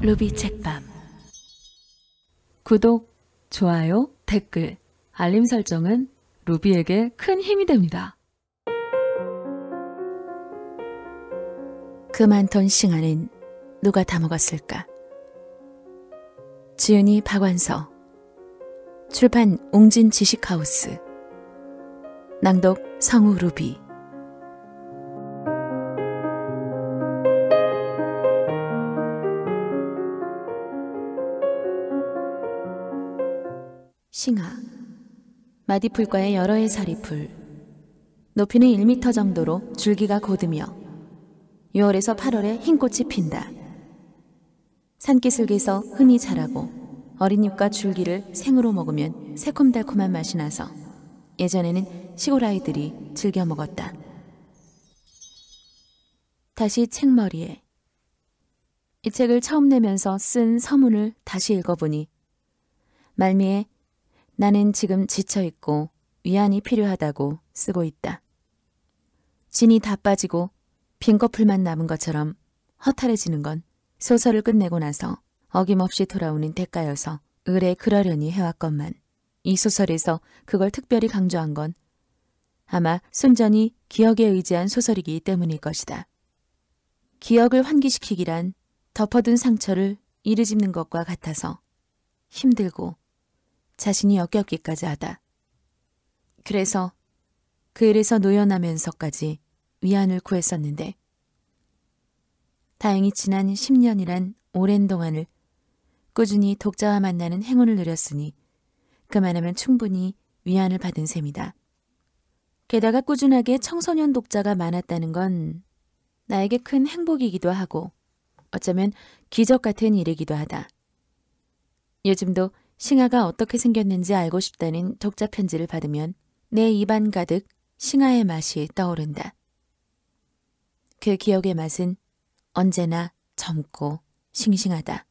루비 책밤 구독, 좋아요, 댓글, 알림 설정은 루비에게 큰 힘이 됩니다. 그 많던 싱아는 누가 다 먹었을까? 지은이 박완서 출판 웅진 지식하우스 낭독 성우 루비 싱하, 마디풀과의 여러 해 사리풀, 높이는 1미터 정도로 줄기가 곧으며 6월에서 8월에 흰 꽃이 핀다. 산기슭에서 흔히 자라고 어린잎과 줄기를 생으로 먹으면 새콤달콤한 맛이 나서 예전에는 시골 아이들이 즐겨 먹었다. 다시 책머리에 이 책을 처음 내면서 쓴 서문을 다시 읽어보니 말미에 나는 지금 지쳐있고 위안이 필요하다고 쓰고 있다. 진이 다 빠지고 빈 거풀만 남은 것처럼 허탈해지는 건 소설을 끝내고 나서 어김없이 돌아오는 대가여서 의뢰 그러려니 해왔건만 이 소설에서 그걸 특별히 강조한 건 아마 순전히 기억에 의지한 소설이기 때문일 것이다. 기억을 환기시키기란 덮어둔 상처를 이르집는 것과 같아서 힘들고 자신이 역겹기까지 하다. 그래서 그 일에서 노연하면서까지 위안을 구했었는데 다행히 지난 10년이란 오랜 동안을 꾸준히 독자와 만나는 행운을 누렸으니 그만하면 충분히 위안을 받은 셈이다. 게다가 꾸준하게 청소년 독자가 많았다는 건 나에게 큰 행복이기도 하고 어쩌면 기적 같은 일이기도 하다. 요즘도 싱아가 어떻게 생겼는지 알고 싶다는 독자 편지를 받으면 내 입안 가득 싱아의 맛이 떠오른다. 그 기억의 맛은 언제나 젊고 싱싱하다.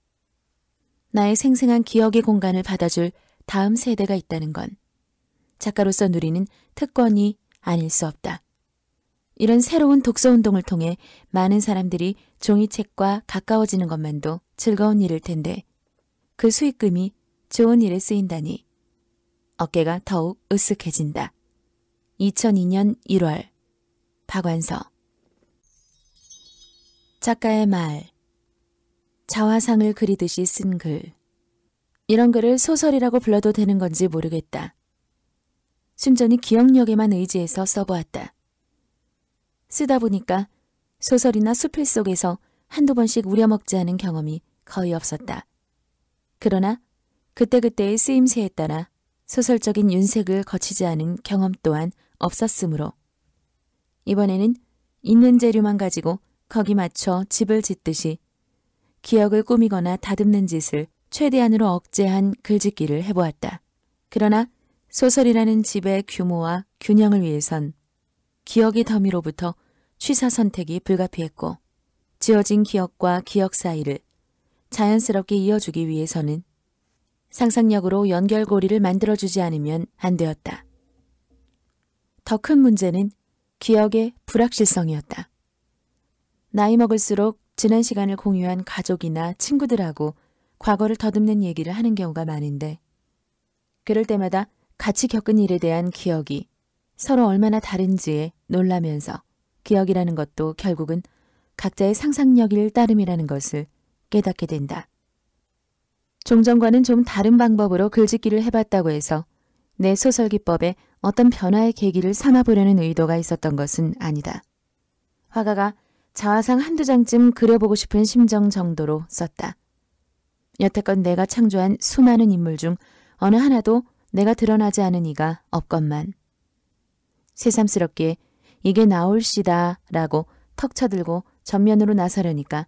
나의 생생한 기억의 공간을 받아줄 다음 세대가 있다는 건 작가로서 누리는 특권이 아닐 수 없다. 이런 새로운 독서 운동을 통해 많은 사람들이 종이책과 가까워지는 것만도 즐거운 일일 텐데 그 수익금이 좋은 일에 쓰인다니 어깨가 더욱 으쓱해진다. 2002년 1월 박완서 작가의 말 자화상을 그리듯이 쓴 글. 이런 글을 소설이라고 불러도 되는 건지 모르겠다. 순전히 기억력에만 의지해서 써보았다. 쓰다 보니까 소설이나 수필 속에서 한두 번씩 우려먹지 않은 경험이 거의 없었다. 그러나 그때그때의 쓰임새에 따라 소설적인 윤색을 거치지 않은 경험 또한 없었으므로 이번에는 있는 재료만 가지고 거기 맞춰 집을 짓듯이 기억을 꾸미거나 다듬는 짓을 최대한으로 억제한 글짓기를 해보았다. 그러나 소설이라는 집의 규모와 균형을 위해선 기억의 더미로부터 취사 선택이 불가피했고 지어진 기억과 기억 사이를 자연스럽게 이어주기 위해서는 상상력으로 연결고리를 만들어주지 않으면 안 되었다. 더 큰 문제는 기억의 불확실성이었다. 나이 먹을수록 지난 시간을 공유한 가족이나 친구들하고 과거를 더듬는 얘기를 하는 경우가 많은데 그럴 때마다 같이 겪은 일에 대한 기억이 서로 얼마나 다른지에 놀라면서 기억이라는 것도 결국은 각자의 상상력일 따름이라는 것을 깨닫게 된다. 종전과는 좀 다른 방법으로 글짓기를 해봤다고 해서 내 소설 기법에 어떤 변화의 계기를 삼아보려는 의도가 있었던 것은 아니다. 화가가 자화상 한두 장쯤 그려보고 싶은 심정 정도로 썼다. 여태껏 내가 창조한 수많은 인물 중 어느 하나도 내가 드러나지 않은 이가 없건만. 새삼스럽게 이게 나올 시다 라고 턱 쳐들고 전면으로 나서려니까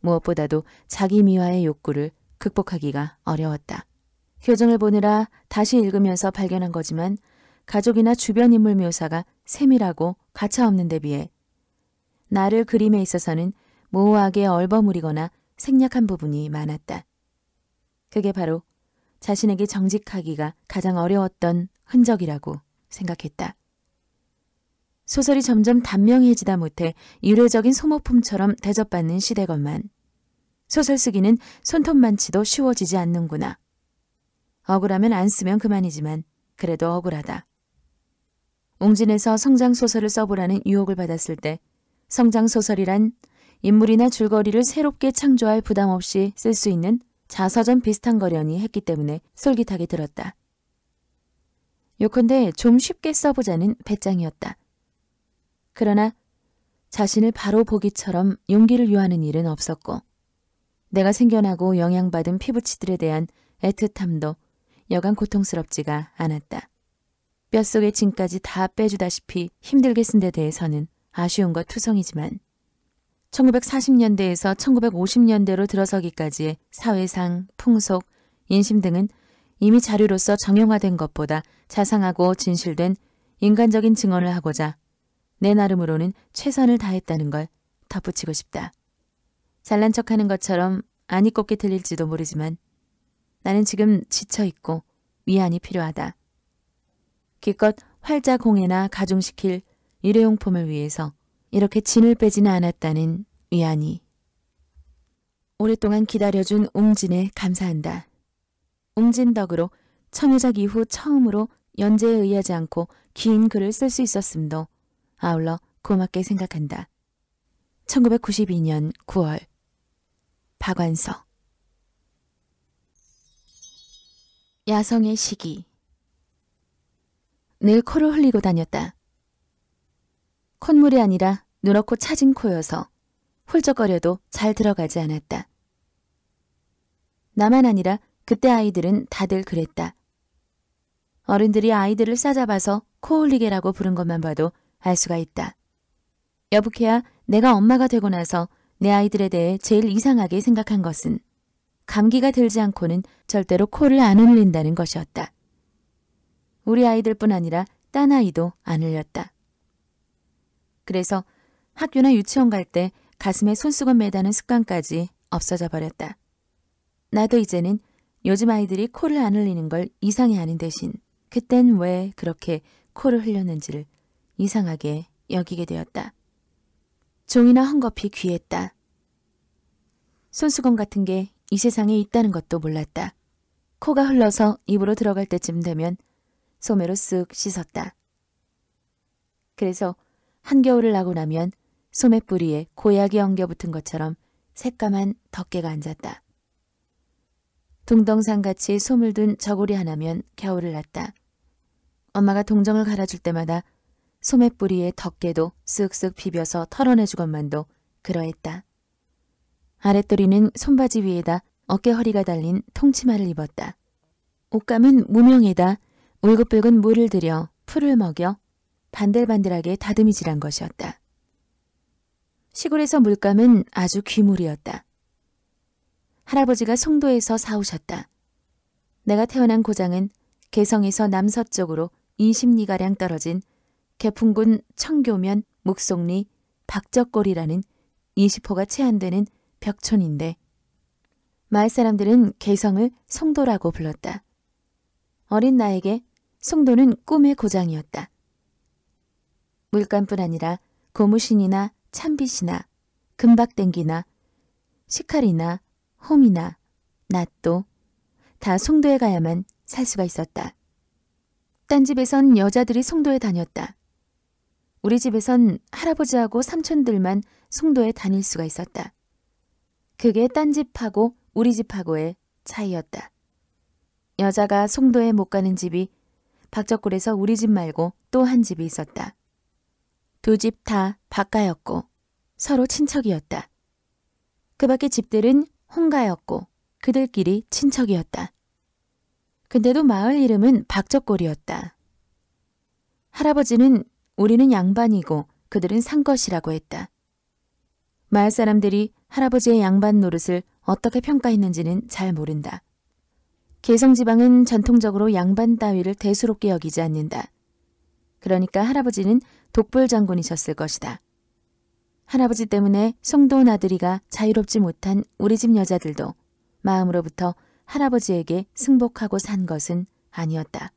무엇보다도 자기 미화의 욕구를 극복하기가 어려웠다. 교정을 보느라 다시 읽으면서 발견한 거지만 가족이나 주변 인물 묘사가 세밀하고 가차없는 데 비해 나를 그림에 있어서는 모호하게 얼버무리거나 생략한 부분이 많았다. 그게 바로 자신에게 정직하기가 가장 어려웠던 흔적이라고 생각했다. 소설이 점점 단명해지다 못해 유례적인 소모품처럼 대접받는 시대건만 소설 쓰기는 손톱만치도 쉬워지지 않는구나. 억울하면 안 쓰면 그만이지만 그래도 억울하다. 웅진에서 성장소설을 써보라는 유혹을 받았을 때 성장소설이란 인물이나 줄거리를 새롭게 창조할 부담 없이 쓸 수 있는 자서전 비슷한 거려니 했기 때문에 솔깃하게 들었다. 요컨대 좀 쉽게 써보자는 배짱이었다. 그러나 자신을 바로 보기처럼 용기를 요하는 일은 없었고 내가 생겨나고 영향받은 피부치들에 대한 애틋함도 여간 고통스럽지가 않았다. 뼛속의 짐까지 다 빼주다시피 힘들게 쓴 데 대해서는 아쉬운 것 투성이지만 1940년대에서 1950년대로 들어서기까지의 사회상, 풍속, 인심 등은 이미 자료로서 정형화된 것보다 자상하고 진실된 인간적인 증언을 하고자 내 나름으로는 최선을 다했다는 걸 덧붙이고 싶다. 잘난 척하는 것처럼 안이 꼽게 들릴지도 모르지만 나는 지금 지쳐있고 위안이 필요하다. 기껏 활자공예나 가중시킬 일회용품을 위해서 이렇게 진을 빼지는 않았다는 위안이. 오랫동안 기다려준 웅진에 감사한다. 웅진 덕으로 청유작 이후 처음으로 연재에 의하지 않고 긴 글을 쓸 수 있었음도 아울러 고맙게 생각한다. 1992년 9월 박완서 야성의 시기 늘 코를 흘리고 다녔다. 콧물이 아니라 눈렇고 차진 코여서 훌쩍거려도 잘 들어가지 않았다. 나만 아니라 그때 아이들은 다들 그랬다. 어른들이 아이들을 싸잡아서 코 흘리게라고 부른 것만 봐도 알 수가 있다. 여부케야 내가 엄마가 되고 나서 내 아이들에 대해 제일 이상하게 생각한 것은 감기가 들지 않고는 절대로 코를 안 흘린다는 것이었다. 우리 아이들뿐 아니라 딴 아이도 안 흘렸다. 그래서 학교나 유치원 갈 때 가슴에 손수건 매다는 습관까지 없어져 버렸다. 나도 이제는 요즘 아이들이 코를 안 흘리는 걸 이상해하는 대신 그땐 왜 그렇게 코를 흘렸는지를 이상하게 여기게 되었다. 종이나 헝겊이 귀했다. 손수건 같은 게 이 세상에 있다는 것도 몰랐다. 코가 흘러서 입으로 들어갈 때쯤 되면 소매로 쓱 씻었다. 그래서 한겨울을 나고 나면 소매 뿌리에 고약이 엉겨붙은 것처럼 새까만 덮개가 앉았다. 동동산같이 솜을 둔 저고리 하나면 겨울을 났다. 엄마가 동정을 갈아줄 때마다 소맷뿌리에 덮개도 쓱쓱 비벼서 털어내주건만도 그러했다. 아랫도리는 손바지 위에다 어깨허리가 달린 통치마를 입었다. 옷감은 무명에다 울긋불긋 물을 들여 풀을 먹여 반들반들하게 다듬이질한 것이었다. 시골에서 물감은 아주 귀물이었다. 할아버지가 송도에서 사오셨다. 내가 태어난 고장은 개성에서 남서쪽으로 20리가량 떨어진 개풍군 청교면, 목송리, 박적골이라는 20호가 채안 되는 벽촌인데 마을 사람들은 개성을 송도라고 불렀다. 어린 나에게 송도는 꿈의 고장이었다. 물감뿐 아니라 고무신이나 참빗이나 금박땡기나 시칼이나 홈이나 낫도 다 송도에 가야만 살 수가 있었다. 딴 집에선 여자들이 송도에 다녔다. 우리 집에선 할아버지하고 삼촌들만 송도에 다닐 수가 있었다. 그게 딴 집하고 우리 집하고의 차이였다. 여자가 송도에 못 가는 집이 박적골에서 우리 집 말고 또 한 집이 있었다. 두 집다 바가였고 서로 친척이었다. 그 밖의 집들은 홍가였고 그들끼리 친척이었다. 근데도 마을 이름은 박적골이었다. 할아버지는 우리는 양반이고 그들은 산것이라고 했다. 마을 사람들이 할아버지의 양반 노릇을 어떻게 평가했는지는 잘 모른다. 개성지방은 전통적으로 양반 따위를 대수롭게 여기지 않는다. 그러니까 할아버지는 독불 장군이셨을 것이다. 할아버지 때문에 송도온 아들이가 자유롭지 못한 우리 집 여자들도 마음으로부터 할아버지에게 승복하고 산 것은 아니었다.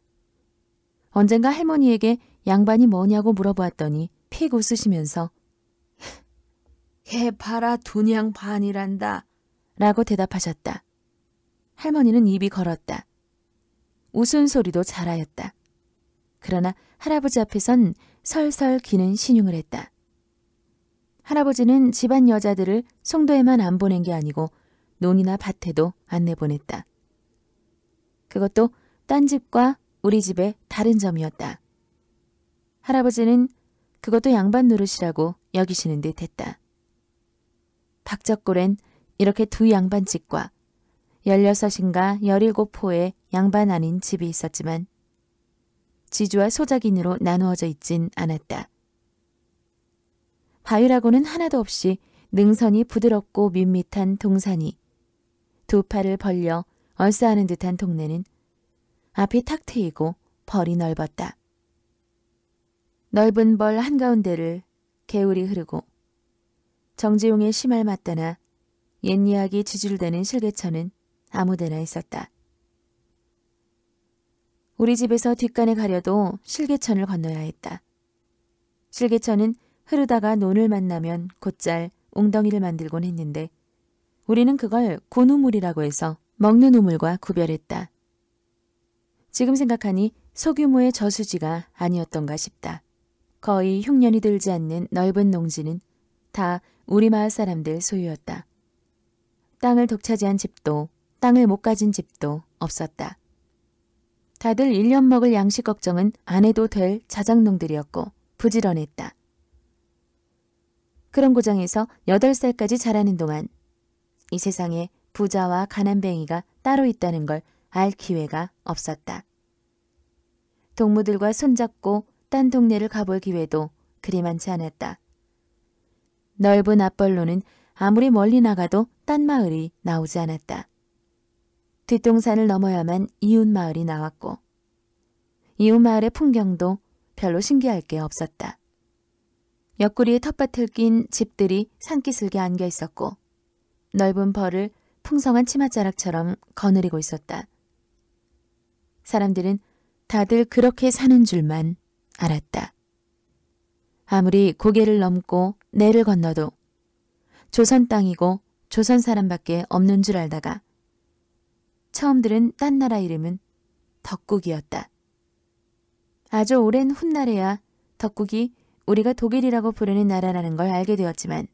언젠가 할머니에게 양반이 뭐냐고 물어보았더니 픽 웃으시면서 개파라 두냥 반이란다 라고 대답하셨다. 할머니는 입이 걸었다. 웃은 소리도 잘하였다. 그러나 할아버지 앞에선 설설 기는 신용을 했다. 할아버지는 집안 여자들을 송도에만 안 보낸 게 아니고 논이나 밭에도 안 내보냈다. 그것도 딴 집과 우리 집의 다른 점이었다. 할아버지는 그것도 양반 노릇이라고 여기시는 듯 했다. 박적골엔 이렇게 두 양반집과 열여섯인가 열일곱 포의 양반 아닌 집이 있었지만 지주와 소작인으로 나누어져 있진 않았다. 바위라고는 하나도 없이 능선이 부드럽고 밋밋한 동산이 두 팔을 벌려 얼싸하는 듯한 동네는 앞이 탁 트이고 벌이 넓었다. 넓은 벌 한가운데를 개울이 흐르고 정지용의 심할 맞다나 옛 이야기 지줄되는 실개천은 아무데나 있었다. 우리 집에서 뒷간에 가려도 실개천을 건너야 했다. 실개천은 흐르다가 논을 만나면 곧잘 웅덩이를 만들곤 했는데 우리는 그걸 고누물이라고 해서 먹는 우물과 구별했다. 지금 생각하니 소규모의 저수지가 아니었던가 싶다. 거의 흉년이 들지 않는 넓은 농지는 다 우리 마을 사람들 소유였다. 땅을 독차지한 집도 땅을 못 가진 집도 없었다. 다들 1년 먹을 양식 걱정은 안 해도 될 자작농들이었고 부지런했다. 그런 고장에서 8살까지 자라는 동안 이 세상에 부자와 가난뱅이가 따로 있다는 걸 알 기회가 없었다. 동무들과 손잡고 딴 동네를 가볼 기회도 그리 많지 않았다. 넓은 앞벌로는 아무리 멀리 나가도 딴 마을이 나오지 않았다. 뒷동산을 넘어야만 이웃 마을이 나왔고 이웃 마을의 풍경도 별로 신기할 게 없었다. 옆구리에 텃밭을 낀 집들이 산기슭에 안겨 있었고 넓은 벌을 풍성한 치맛자락처럼 거느리고 있었다. 사람들은 다들 그렇게 사는 줄만 알았다. 아무리 고개를 넘고 내를 건너도 조선 땅이고 조선 사람밖에 없는 줄 알다가 처음 들은 딴 나라 이름은 덕국이었다. 아주 오랜 훗날에야 덕국이 우리가 독일이라고 부르는 나라라는 걸 알게 되었지만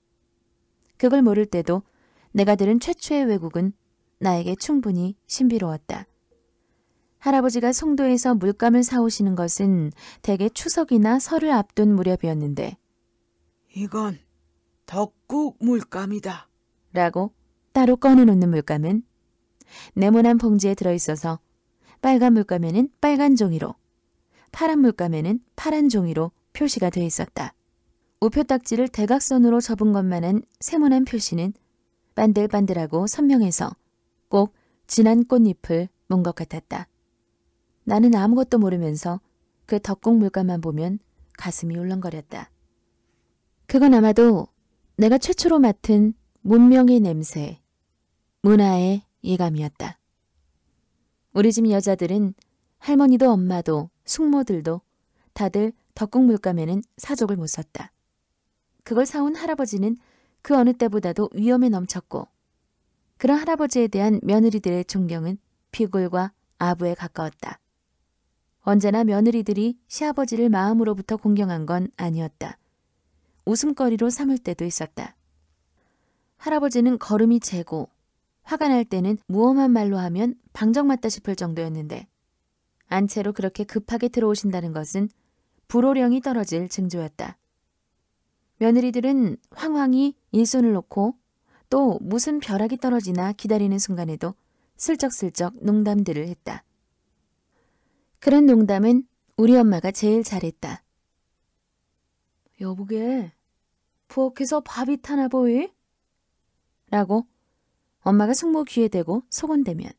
그걸 모를 때도 내가 들은 최초의 외국은 나에게 충분히 신비로웠다. 할아버지가 송도에서 물감을 사오시는 것은 대개 추석이나 설을 앞둔 무렵이었는데 이건 덕국 물감이다. 라고 따로 꺼내놓는 물감은 네모난 봉지에 들어있어서 빨간 물감에는 빨간 종이로 파란 물감에는 파란 종이로 표시가 되어 있었다. 우표 딱지를 대각선으로 접은 것만한 세모난 표시는 반들반들하고 선명해서 꼭 진한 꽃잎을 문 것 같았다. 나는 아무것도 모르면서 그덕국 물감만 보면 가슴이 울렁거렸다. 그건 아마도 내가 최초로 맡은 문명의 냄새, 문화의 예감이었다. 우리 집 여자들은 할머니도 엄마도 숙모들도 다들 덕국 물감에는 사족을 못 썼다. 그걸 사온 할아버지는 그 어느 때보다도 위험에 넘쳤고 그런 할아버지에 대한 며느리들의 존경은 비굴과 아부에 가까웠다. 언제나 며느리들이 시아버지를 마음으로부터 공경한 건 아니었다. 웃음거리로 삼을 때도 있었다. 할아버지는 걸음이 재고 화가 날 때는 무엄한 말로 하면 방정 맞다 싶을 정도였는데 안채로 그렇게 급하게 들어오신다는 것은 불호령이 떨어질 증조였다 며느리들은 황황히 일손을 놓고 또 무슨 벼락이 떨어지나 기다리는 순간에도 슬쩍슬쩍 농담들을 했다. 그런 농담은 우리 엄마가 제일 잘했다. 여보게, 부엌에서 밥이 타나 보이? 라고 엄마가 숙모 귀에 대고 속은대면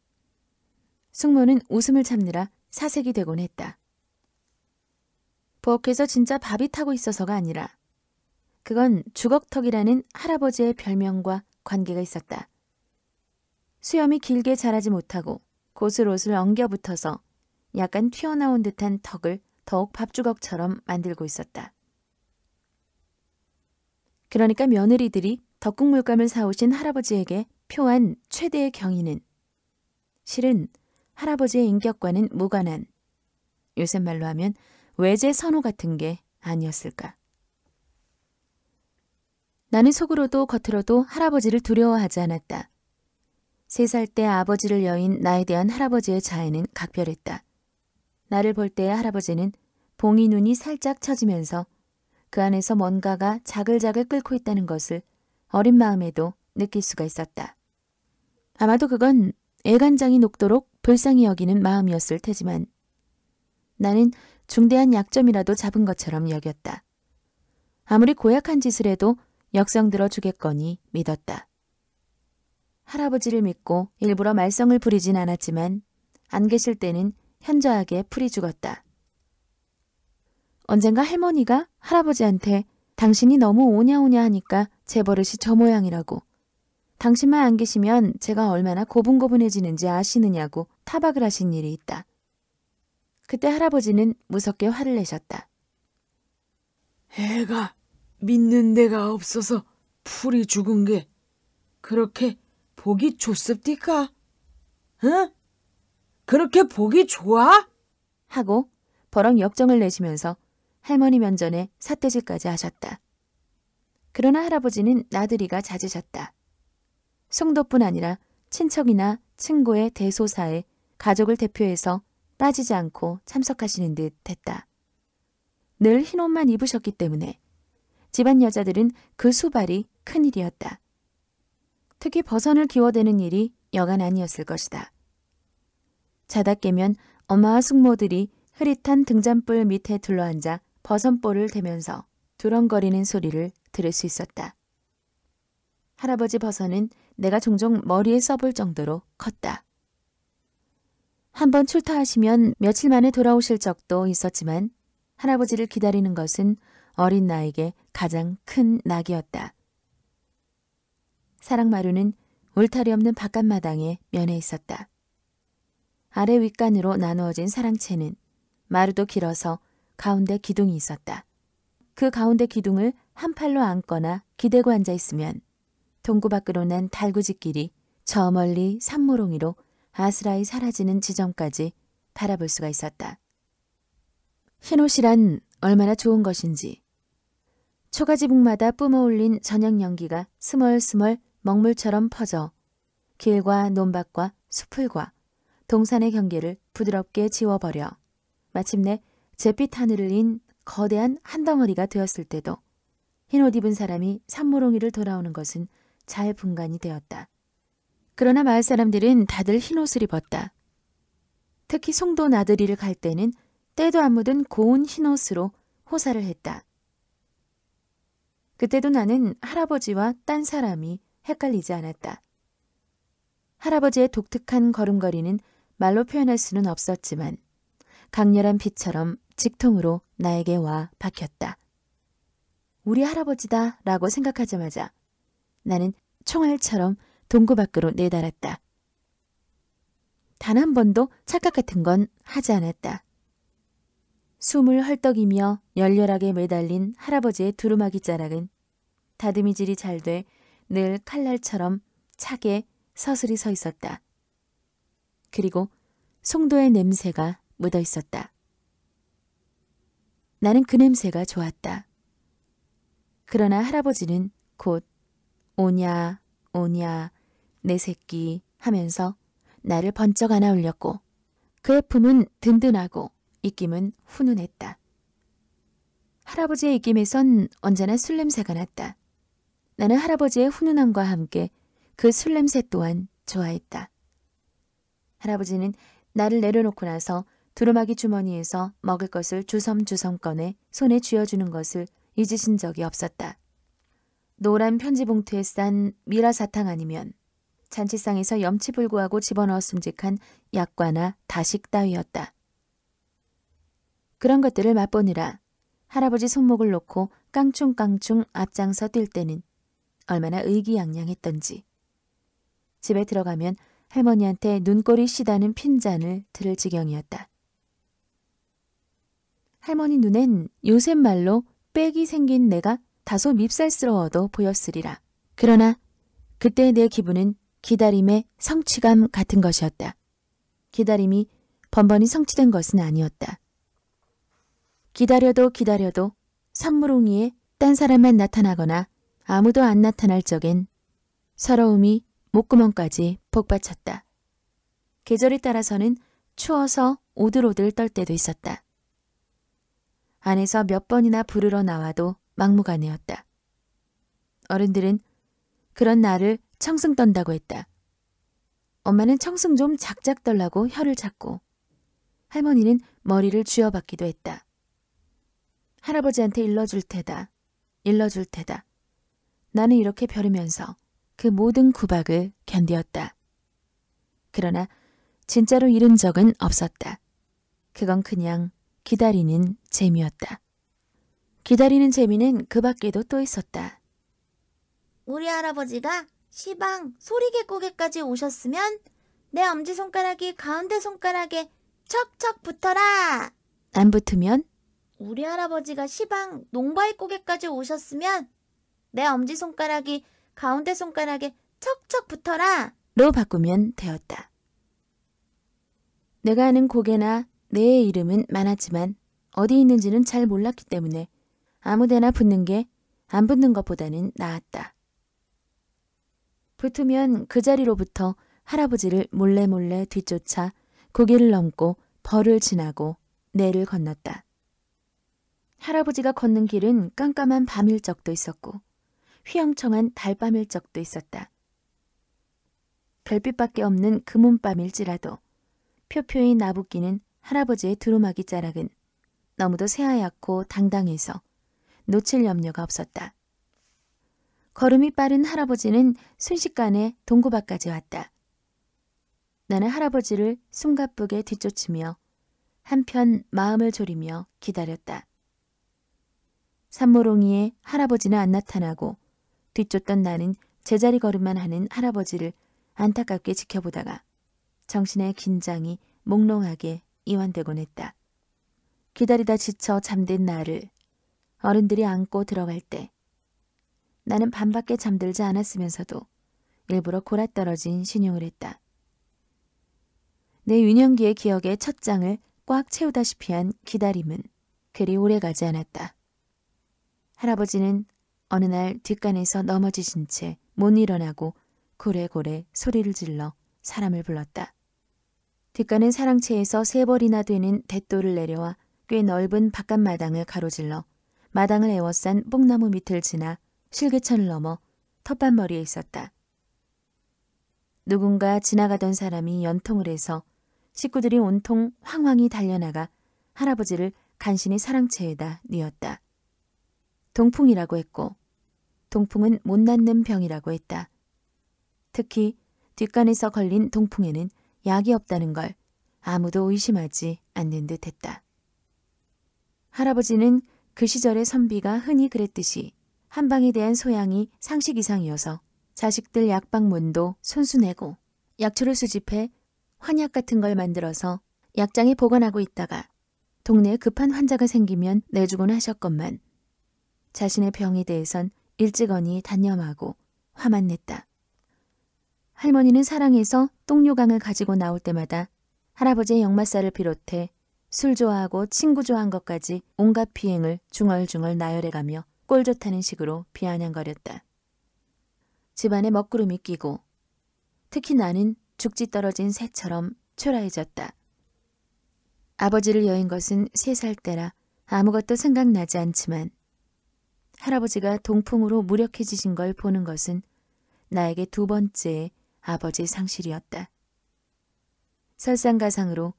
숙모는 웃음을 참느라 사색이 되곤 했다. 부엌에서 진짜 밥이 타고 있어서가 아니라 그건 주걱턱이라는 할아버지의 별명과 관계가 있었다. 수염이 길게 자라지 못하고 고슬옷을 엉겨붙어서 약간 튀어나온 듯한 턱을 더욱 밥주걱처럼 만들고 있었다. 그러니까 며느리들이 덕국 물감을 사오신 할아버지에게 표한 최대의 경의는 실은 할아버지의 인격과는 무관한 요새 말로 하면 외제 선호 같은 게 아니었을까. 나는 속으로도 겉으로도 할아버지를 두려워하지 않았다. 세 살 때 아버지를 여인 나에 대한 할아버지의 자애는 각별했다. 나를 볼 때의 할아버지는 봉이 눈이 살짝 처지면서 그 안에서 뭔가가 자글자글 끓고 있다는 것을 어린 마음에도 느낄 수가 있었다. 아마도 그건 애간장이 녹도록 불쌍히 여기는 마음이었을 테지만 나는 중대한 약점이라도 잡은 것처럼 여겼다. 아무리 고약한 짓을 해도 역성 들어주겠거니 믿었다. 할아버지를 믿고 일부러 말썽을 부리진 않았지만 안 계실 때는 현저하게 풀이 죽었다. 언젠가 할머니가 할아버지한테 당신이 너무 오냐오냐 하니까 제 버릇이 저 모양이라고. 당신만 안 계시면 제가 얼마나 고분고분해지는지 아시느냐고 타박을 하신 일이 있다. 그때 할아버지는 무섭게 화를 내셨다. 애가 믿는 데가 없어서 풀이 죽은 게 그렇게 보기 좋습니까? 응? 그렇게 보기 좋아? 하고 버럭 역정을 내시면서 할머니 면전에 삿대질까지 하셨다. 그러나 할아버지는 나들이가 잦으셨다. 송도뿐 아니라 친척이나 친구의 대소사에 가족을 대표해서 빠지지 않고 참석하시는 듯 했다. 늘 흰 옷만 입으셨기 때문에 집안 여자들은 그 수발이 큰일이었다. 특히 버선을 기워대는 일이 여간 아니었을 것이다. 자다 깨면 엄마와 숙모들이 흐릿한 등잔불 밑에 둘러앉아 버선볼을 대면서 두렁거리는 소리를 들을 수 있었다. 할아버지 버선은 내가 종종 머리에 써볼 정도로 컸다. 한번 출타하시면 며칠 만에 돌아오실 적도 있었지만 할아버지를 기다리는 것은 어린 나에게 가장 큰 낙이었다. 사랑마루는 울타리 없는 바깥마당에 면해 있었다. 아래 윗간으로 나누어진 사랑채는 마루도 길어서 가운데 기둥이 있었다. 그 가운데 기둥을 한 팔로 앉거나 기대고 앉아 있으면 동구 밖으로 난 달구지길이 저 멀리 산모롱이로 아스라이 사라지는 지점까지 바라볼 수가 있었다. 흰 옷이란 얼마나 좋은 것인지 초가지붕마다 뿜어올린 저녁 연기가 스멀스멀 먹물처럼 퍼져 길과 논밭과 수풀과 동산의 경계를 부드럽게 지워버려 마침내 잿빛 하늘을 인 거대한 한 덩어리가 되었을 때도 흰 옷 입은 사람이 산모롱이를 돌아오는 것은 잘 분간이 되었다. 그러나 마을 사람들은 다들 흰 옷을 입었다. 특히 송도 나들이를 갈 때는 때도 안 묻은 고운 흰 옷으로 호사를 했다. 그때도 나는 할아버지와 딴 사람이 헷갈리지 않았다. 할아버지의 독특한 걸음걸이는 말로 표현할 수는 없었지만 강렬한 빛처럼 직통으로 나에게 와 박혔다. 우리 할아버지다 라고 생각하자마자 나는 총알처럼 동구 밖으로 내달았다. 단 한 번도 착각 같은 건 하지 않았다. 숨을 헐떡이며 열렬하게 매달린 할아버지의 두루마기 자락은 다듬이질이 잘 돼 늘 칼날처럼 차게 서슬이 서 있었다. 그리고 송도의 냄새가 묻어 있었다. 나는 그 냄새가 좋았다. 그러나 할아버지는 곧 오냐, 오냐, 내 새끼 하면서 나를 번쩍 안아 올렸고 그의 품은 든든하고 입김은 훈훈했다. 할아버지의 입김에선 언제나 술 냄새가 났다. 나는 할아버지의 훈훈함과 함께 그 술 냄새 또한 좋아했다. 할아버지는 나를 내려놓고 나서 두루마기 주머니에서 먹을 것을 주섬주섬 꺼내 손에 쥐어주는 것을 잊으신 적이 없었다. 노란 편지 봉투에 싼 미라 사탕 아니면 잔치상에서 염치불구하고 집어넣었음직한 약과나 다식 따위였다. 그런 것들을 맛보느라 할아버지 손목을 놓고 깡충깡충 앞장서 뛸 때는 얼마나 의기양양했던지. 집에 들어가면 할머니한테 눈꼬리 시다는 핀잔을 들을 지경이었다. 할머니 눈엔 요새 말로 빽이 생긴 내가 다소 밉살스러워도 보였으리라. 그러나 그때 내 기분은 기다림의 성취감 같은 것이었다. 기다림이 번번이 성취된 것은 아니었다. 기다려도 기다려도 산무롱이에 딴 사람만 나타나거나 아무도 안 나타날 적엔 서러움이 목구멍까지 폭받쳤다. 계절에 따라서는 추워서 오들오들 떨 때도 있었다. 안에서 몇 번이나 부르러 나와도 막무가내였다. 어른들은 그런 나를 청승 떤다고 했다. 엄마는 청승 좀 작작 떨라고 혀를 잡고 할머니는 머리를 쥐어박기도 했다. 할아버지한테 일러줄 테다. 일러줄 테다. 나는 이렇게 벼르면서 그 모든 구박을 견디었다. 그러나 진짜로 잃은 적은 없었다. 그건 그냥 기다리는 재미였다. 기다리는 재미는 그 밖에도 또 있었다. 우리 할아버지가 시방 소리개고개까지 오셨으면 내 엄지손가락이 가운데 손가락에 척척 붙어라! 안 붙으면? 우리 할아버지가 시방 농바위 고개까지 오셨으면 내 엄지손가락이 가운데 손가락에 척척 붙어라! 로 바꾸면 되었다. 내가 아는 고개나 내 이름은 많았지만 어디 있는지는 잘 몰랐기 때문에 아무데나 붙는 게 안 붙는 것보다는 나았다. 붙으면 그 자리로부터 할아버지를 몰래 몰래 뒤쫓아 고개를 넘고 벌을 지나고 내를 건넜다. 할아버지가 걷는 길은 깜깜한 밤일 적도 있었고 휘영청한 달밤일 적도 있었다. 별빛밖에 없는 금은밤일지라도 그 표표의 나부끼는 할아버지의 두루마기 자락은 너무도 새하얗고 당당해서 놓칠 염려가 없었다. 걸음이 빠른 할아버지는 순식간에 동구 밖까지 왔다. 나는 할아버지를 숨가쁘게 뒤쫓으며 한편 마음을 졸이며 기다렸다. 산모롱이에 할아버지는 안 나타나고 뒤쫓던 나는 제자리 걸음만 하는 할아버지를 안타깝게 지켜보다가 정신의 긴장이 몽롱하게 이완되곤 했다. 기다리다 지쳐 잠든 나를 어른들이 안고 들어갈 때 나는 밤밖에 잠들지 않았으면서도 일부러 고라떨어진 신용을 했다. 내윤년기의 기억의 첫 장을 꽉 채우다시피 한 기다림은 그리 오래가지 않았다. 할아버지는 어느 날 뒷간에서 넘어지신 채 못 일어나고 고래고래 소리를 질러 사람을 불렀다. 뒷간은 사랑채에서 세 벌이나 되는 대돌을 내려와 꽤 넓은 바깥 마당을 가로질러 마당을 에워싼 뽕나무 밑을 지나 실개천을 넘어 텃밭머리에 있었다. 누군가 지나가던 사람이 연통을 해서 식구들이 온통 황황히 달려나가 할아버지를 간신히 사랑채에다 뉘었다. 동풍이라고 했고 동풍은 못 낫는 병이라고 했다. 특히 뒷간에서 걸린 동풍에는 약이 없다는 걸 아무도 의심하지 않는 듯 했다. 할아버지는 그 시절의 선비가 흔히 그랬듯이 한방에 대한 소양이 상식 이상이어서 자식들 약방문도 손수내고 약초를 수집해 환약 같은 걸 만들어서 약장에 보관하고 있다가 동네에 급한 환자가 생기면 내주곤 하셨건만 자신의 병에 대해선 일찍언니 단념하고 화만 냈다. 할머니는 사랑해서 똥요강을 가지고 나올 때마다 할아버지의 역마살을 비롯해 술 좋아하고 친구 좋아한 것까지 온갖 비행을 중얼중얼 나열해가며 꼴 좋다는 식으로 비아냥거렸다. 집안에 먹구름이 끼고 특히 나는 죽지 떨어진 새처럼 초라해졌다. 아버지를 여인 것은 세 살 때라 아무것도 생각나지 않지만 할아버지가 동풍으로 무력해지신 걸 보는 것은 나에게 두 번째 아버지 상실이었다. 설상가상으로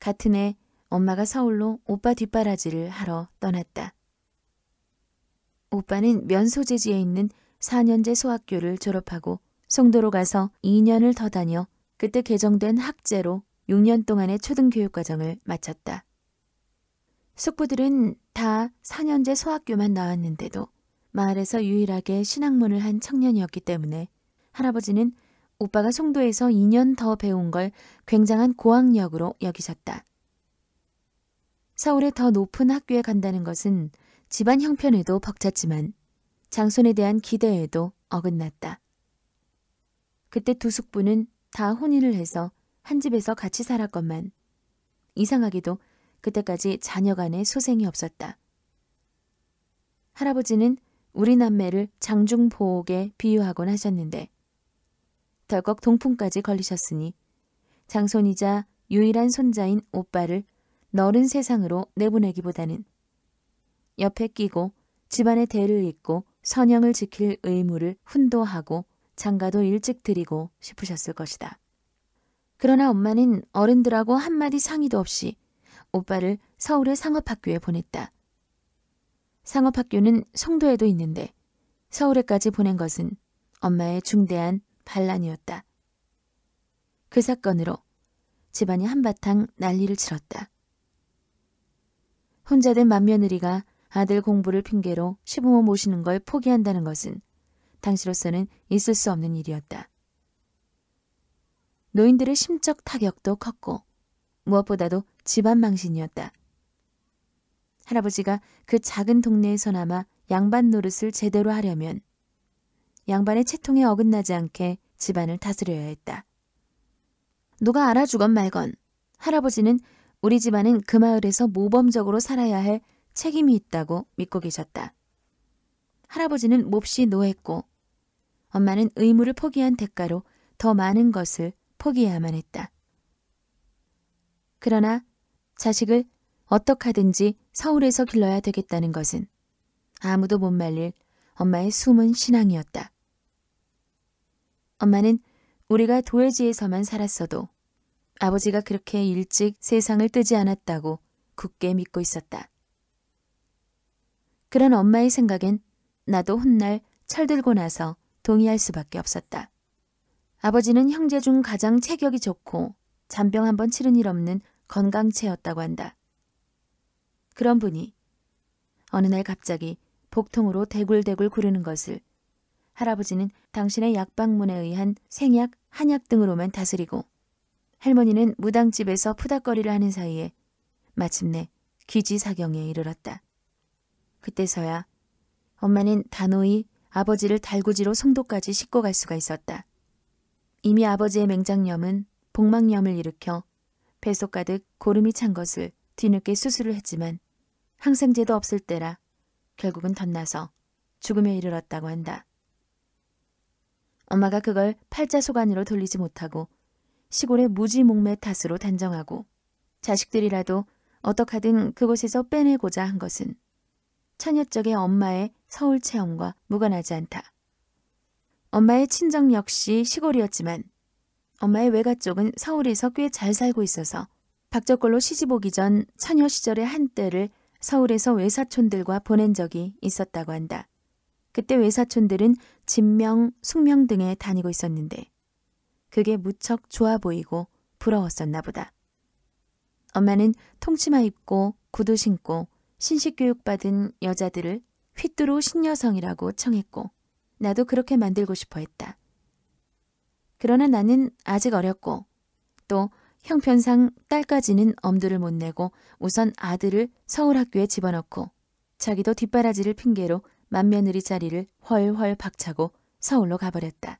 같은 해 엄마가 서울로 오빠 뒷바라지를 하러 떠났다. 오빠는 면소재지에 있는 4년제 소학교를 졸업하고 송도로 가서 2년을 더 다녀 그때 개정된 학제로 6년 동안의 초등교육과정을 마쳤다. 숙부들은 다 4년제 소학교만 나왔는데도 마을에서 유일하게 신학문을 한 청년이었기 때문에 할아버지는 오빠가 송도에서 2년 더 배운 걸 굉장한 고학력으로 여기셨다. 서울의 더 높은 학교에 간다는 것은 집안 형편에도 벅찼지만 장손에 대한 기대에도 어긋났다. 그때 두 숙부는 다 혼인을 해서 한 집에서 같이 살았건만 이상하게도 그때까지 자녀간에 소생이 없었다. 할아버지는 우리 남매를 장중보옥에 비유하곤 하셨는데 덜컥 동풍까지 걸리셨으니 장손이자 유일한 손자인 오빠를 너른 세상으로 내보내기보다는 옆에 끼고 집안의 대를 잇고 선영을 지킬 의무를 훈도하고 장가도 일찍 드리고 싶으셨을 것이다. 그러나 엄마는 어른들하고 한마디 상의도 없이 오빠를 서울의 상업학교에 보냈다. 상업학교는 송도에도 있는데 서울에까지 보낸 것은 엄마의 중대한 반란이었다. 그 사건으로 집안이 한바탕 난리를 치렀다. 혼자 된 맏며느리가 아들 공부를 핑계로 시부모 모시는 걸 포기한다는 것은 당시로서는 있을 수 없는 일이었다. 노인들의 심적 타격도 컸고 무엇보다도 집안 망신이었다. 할아버지가 그 작은 동네에서나마 양반 노릇을 제대로 하려면 양반의 채통에 어긋나지 않게 집안을 다스려야 했다. 누가 알아주건 말건 할아버지는 우리 집안은 그 마을에서 모범적으로 살아야 할 책임이 있다고 믿고 계셨다. 할아버지는 몹시 노했고 엄마는 의무를 포기한 대가로 더 많은 것을 포기해야만 했다. 그러나 자식을 어떻하든지 서울에서 길러야 되겠다는 것은 아무도 못 말릴 엄마의 숨은 신앙이었다. 엄마는 우리가 도해지에서만 살았어도 아버지가 그렇게 일찍 세상을 뜨지 않았다고 굳게 믿고 있었다. 그런 엄마의 생각엔 나도 훗날 철들고 나서 동의할 수밖에 없었다. 아버지는 형제 중 가장 체격이 좋고 잔병 한 번 치른 일 없는 건강체였다고 한다. 그런 분이 어느 날 갑자기 복통으로 대굴대굴 구르는 것을 할아버지는 당신의 약방문에 의한 생약, 한약 등으로만 다스리고 할머니는 무당집에서 푸닥거리를 하는 사이에 마침내 귀지사경에 이르렀다. 그때서야 엄마는 단호히 아버지를 달구지로 송도까지 싣고 갈 수가 있었다. 이미 아버지의 맹장염은 복막염을 일으켜 배속 가득 고름이 찬 것을 뒤늦게 수술을 했지만 항생제도 없을 때라 결국은 덧나서 죽음에 이르렀다고 한다. 엄마가 그걸 팔자소관으로 돌리지 못하고 시골의 무지몽매 탓으로 단정하고 자식들이라도 어떡하든 그곳에서 빼내고자 한 것은 천여적의 엄마의 서울 체험과 무관하지 않다. 엄마의 친정 역시 시골이었지만 엄마의 외가 쪽은 서울에서 꽤 잘 살고 있어서 박적골로 시집 오기 전 처녀 시절의 한때를 서울에서 외사촌들과 보낸 적이 있었다고 한다. 그때 외사촌들은 진명, 숙명 등에 다니고 있었는데 그게 무척 좋아 보이고 부러웠었나 보다. 엄마는 통치마 입고 구두 신고 신식 교육받은 여자들을 휘뚜루 신여성이라고 청했고 나도 그렇게 만들고 싶어 했다. 그러나 나는 아직 어렸고 또 형편상 딸까지는 엄두를 못 내고 우선 아들을 서울 학교에 집어넣고 자기도 뒷바라지를 핑계로 맏며느리 자리를 훨훨 박차고 서울로 가버렸다.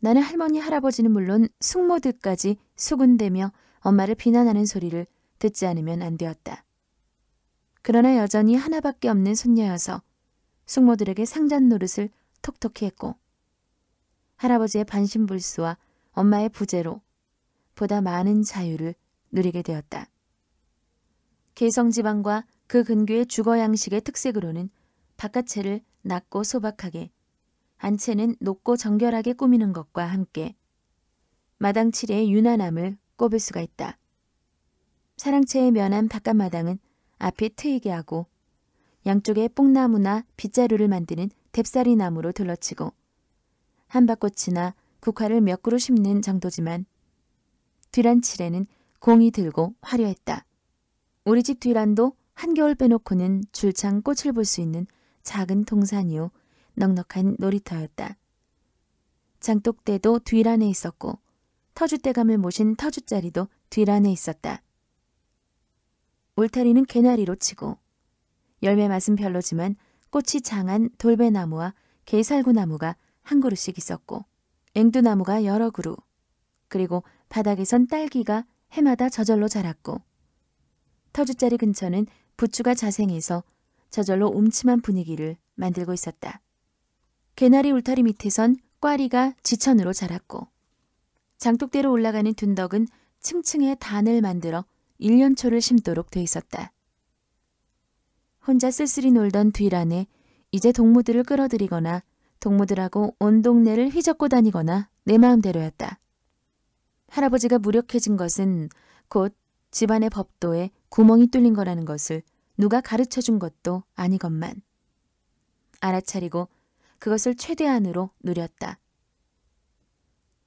나는 할머니 할아버지는 물론 숙모들까지 수군대며 엄마를 비난하는 소리를 듣지 않으면 안 되었다. 그러나 여전히 하나밖에 없는 손녀여서 숙모들에게 상잔 노릇을 톡톡히 했고 할아버지의 반신불수와 엄마의 부재로 보다 많은 자유를 누리게 되었다. 개성지방과 그 근교의 주거 양식의 특색으로는 바깥채를 낮고 소박하게, 안채는 높고 정결하게 꾸미는 것과 함께 마당칠의 유난함을 꼽을 수가 있다. 사랑채의 면한 바깥마당은 앞이 트이게 하고 양쪽에 뽕나무나 빗자루를 만드는 뎁사리 나무로 둘러치고 한바꽃이나 국화를 몇 그루 심는 정도지만 뒤란칠에는 공이 들고 화려했다. 우리 집 뒤란도 한겨울 빼놓고는 줄창 꽃을 볼 수 있는 작은 동산이요 넉넉한 놀이터였다. 장독대도 뒤란에 있었고 터줏대감을 모신 터줏자리도 뒤란에 있었다. 울타리는 개나리로 치고 열매 맛은 별로지만 꽃이 장한 돌배나무와 개살구나무가 한 그루씩 있었고 앵두나무가 여러 그루 그리고 바닥에선 딸기가 해마다 저절로 자랐고 터줏자리 근처는 부추가 자생해서 저절로 움침한 분위기를 만들고 있었다. 개나리 울타리 밑에선 꽈리가 지천으로 자랐고 장독대로 올라가는 둔덕은 층층의 단을 만들어 일년초를 심도록 돼 있었다. 혼자 쓸쓸히 놀던 뒤란에 이제 동무들을 끌어들이거나 동무들하고 온 동네를 휘젓고 다니거나 내 마음대로였다. 할아버지가 무력해진 것은 곧 집안의 법도에 구멍이 뚫린 거라는 것을 누가 가르쳐준 것도 아니건만. 알아차리고 그것을 최대한으로 누렸다.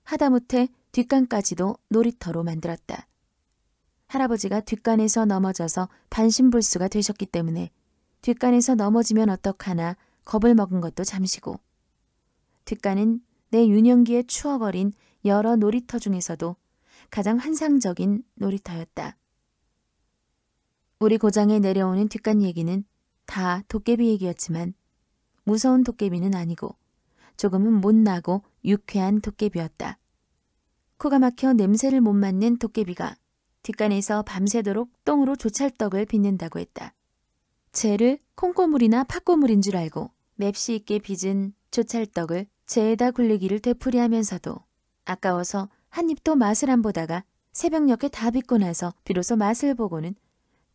하다못해 뒷간까지도 놀이터로 만들었다. 할아버지가 뒷간에서 넘어져서 반신불수가 되셨기 때문에 뒷간에서 넘어지면 어떡하나 겁을 먹은 것도 잠시고 뒷가는 내 유년기에 추워버린 여러 놀이터 중에서도 가장 환상적인 놀이터였다. 우리 고장에 내려오는 뒷간 얘기는 다 도깨비 얘기였지만 무서운 도깨비는 아니고 조금은 못나고 유쾌한 도깨비였다. 코가 막혀 냄새를 못 맡는 도깨비가 뒷간에서 밤새도록 똥으로 조찰떡을 빚는다고 했다. 쟤를 콩고물이나 팥고물인 줄 알고 맵시 있게 빚은 조찰떡을 제에다 굴리기를 되풀이하면서도 아까워서 한 입도 맛을 안 보다가 새벽녘에 다 빚고 나서 비로소 맛을 보고는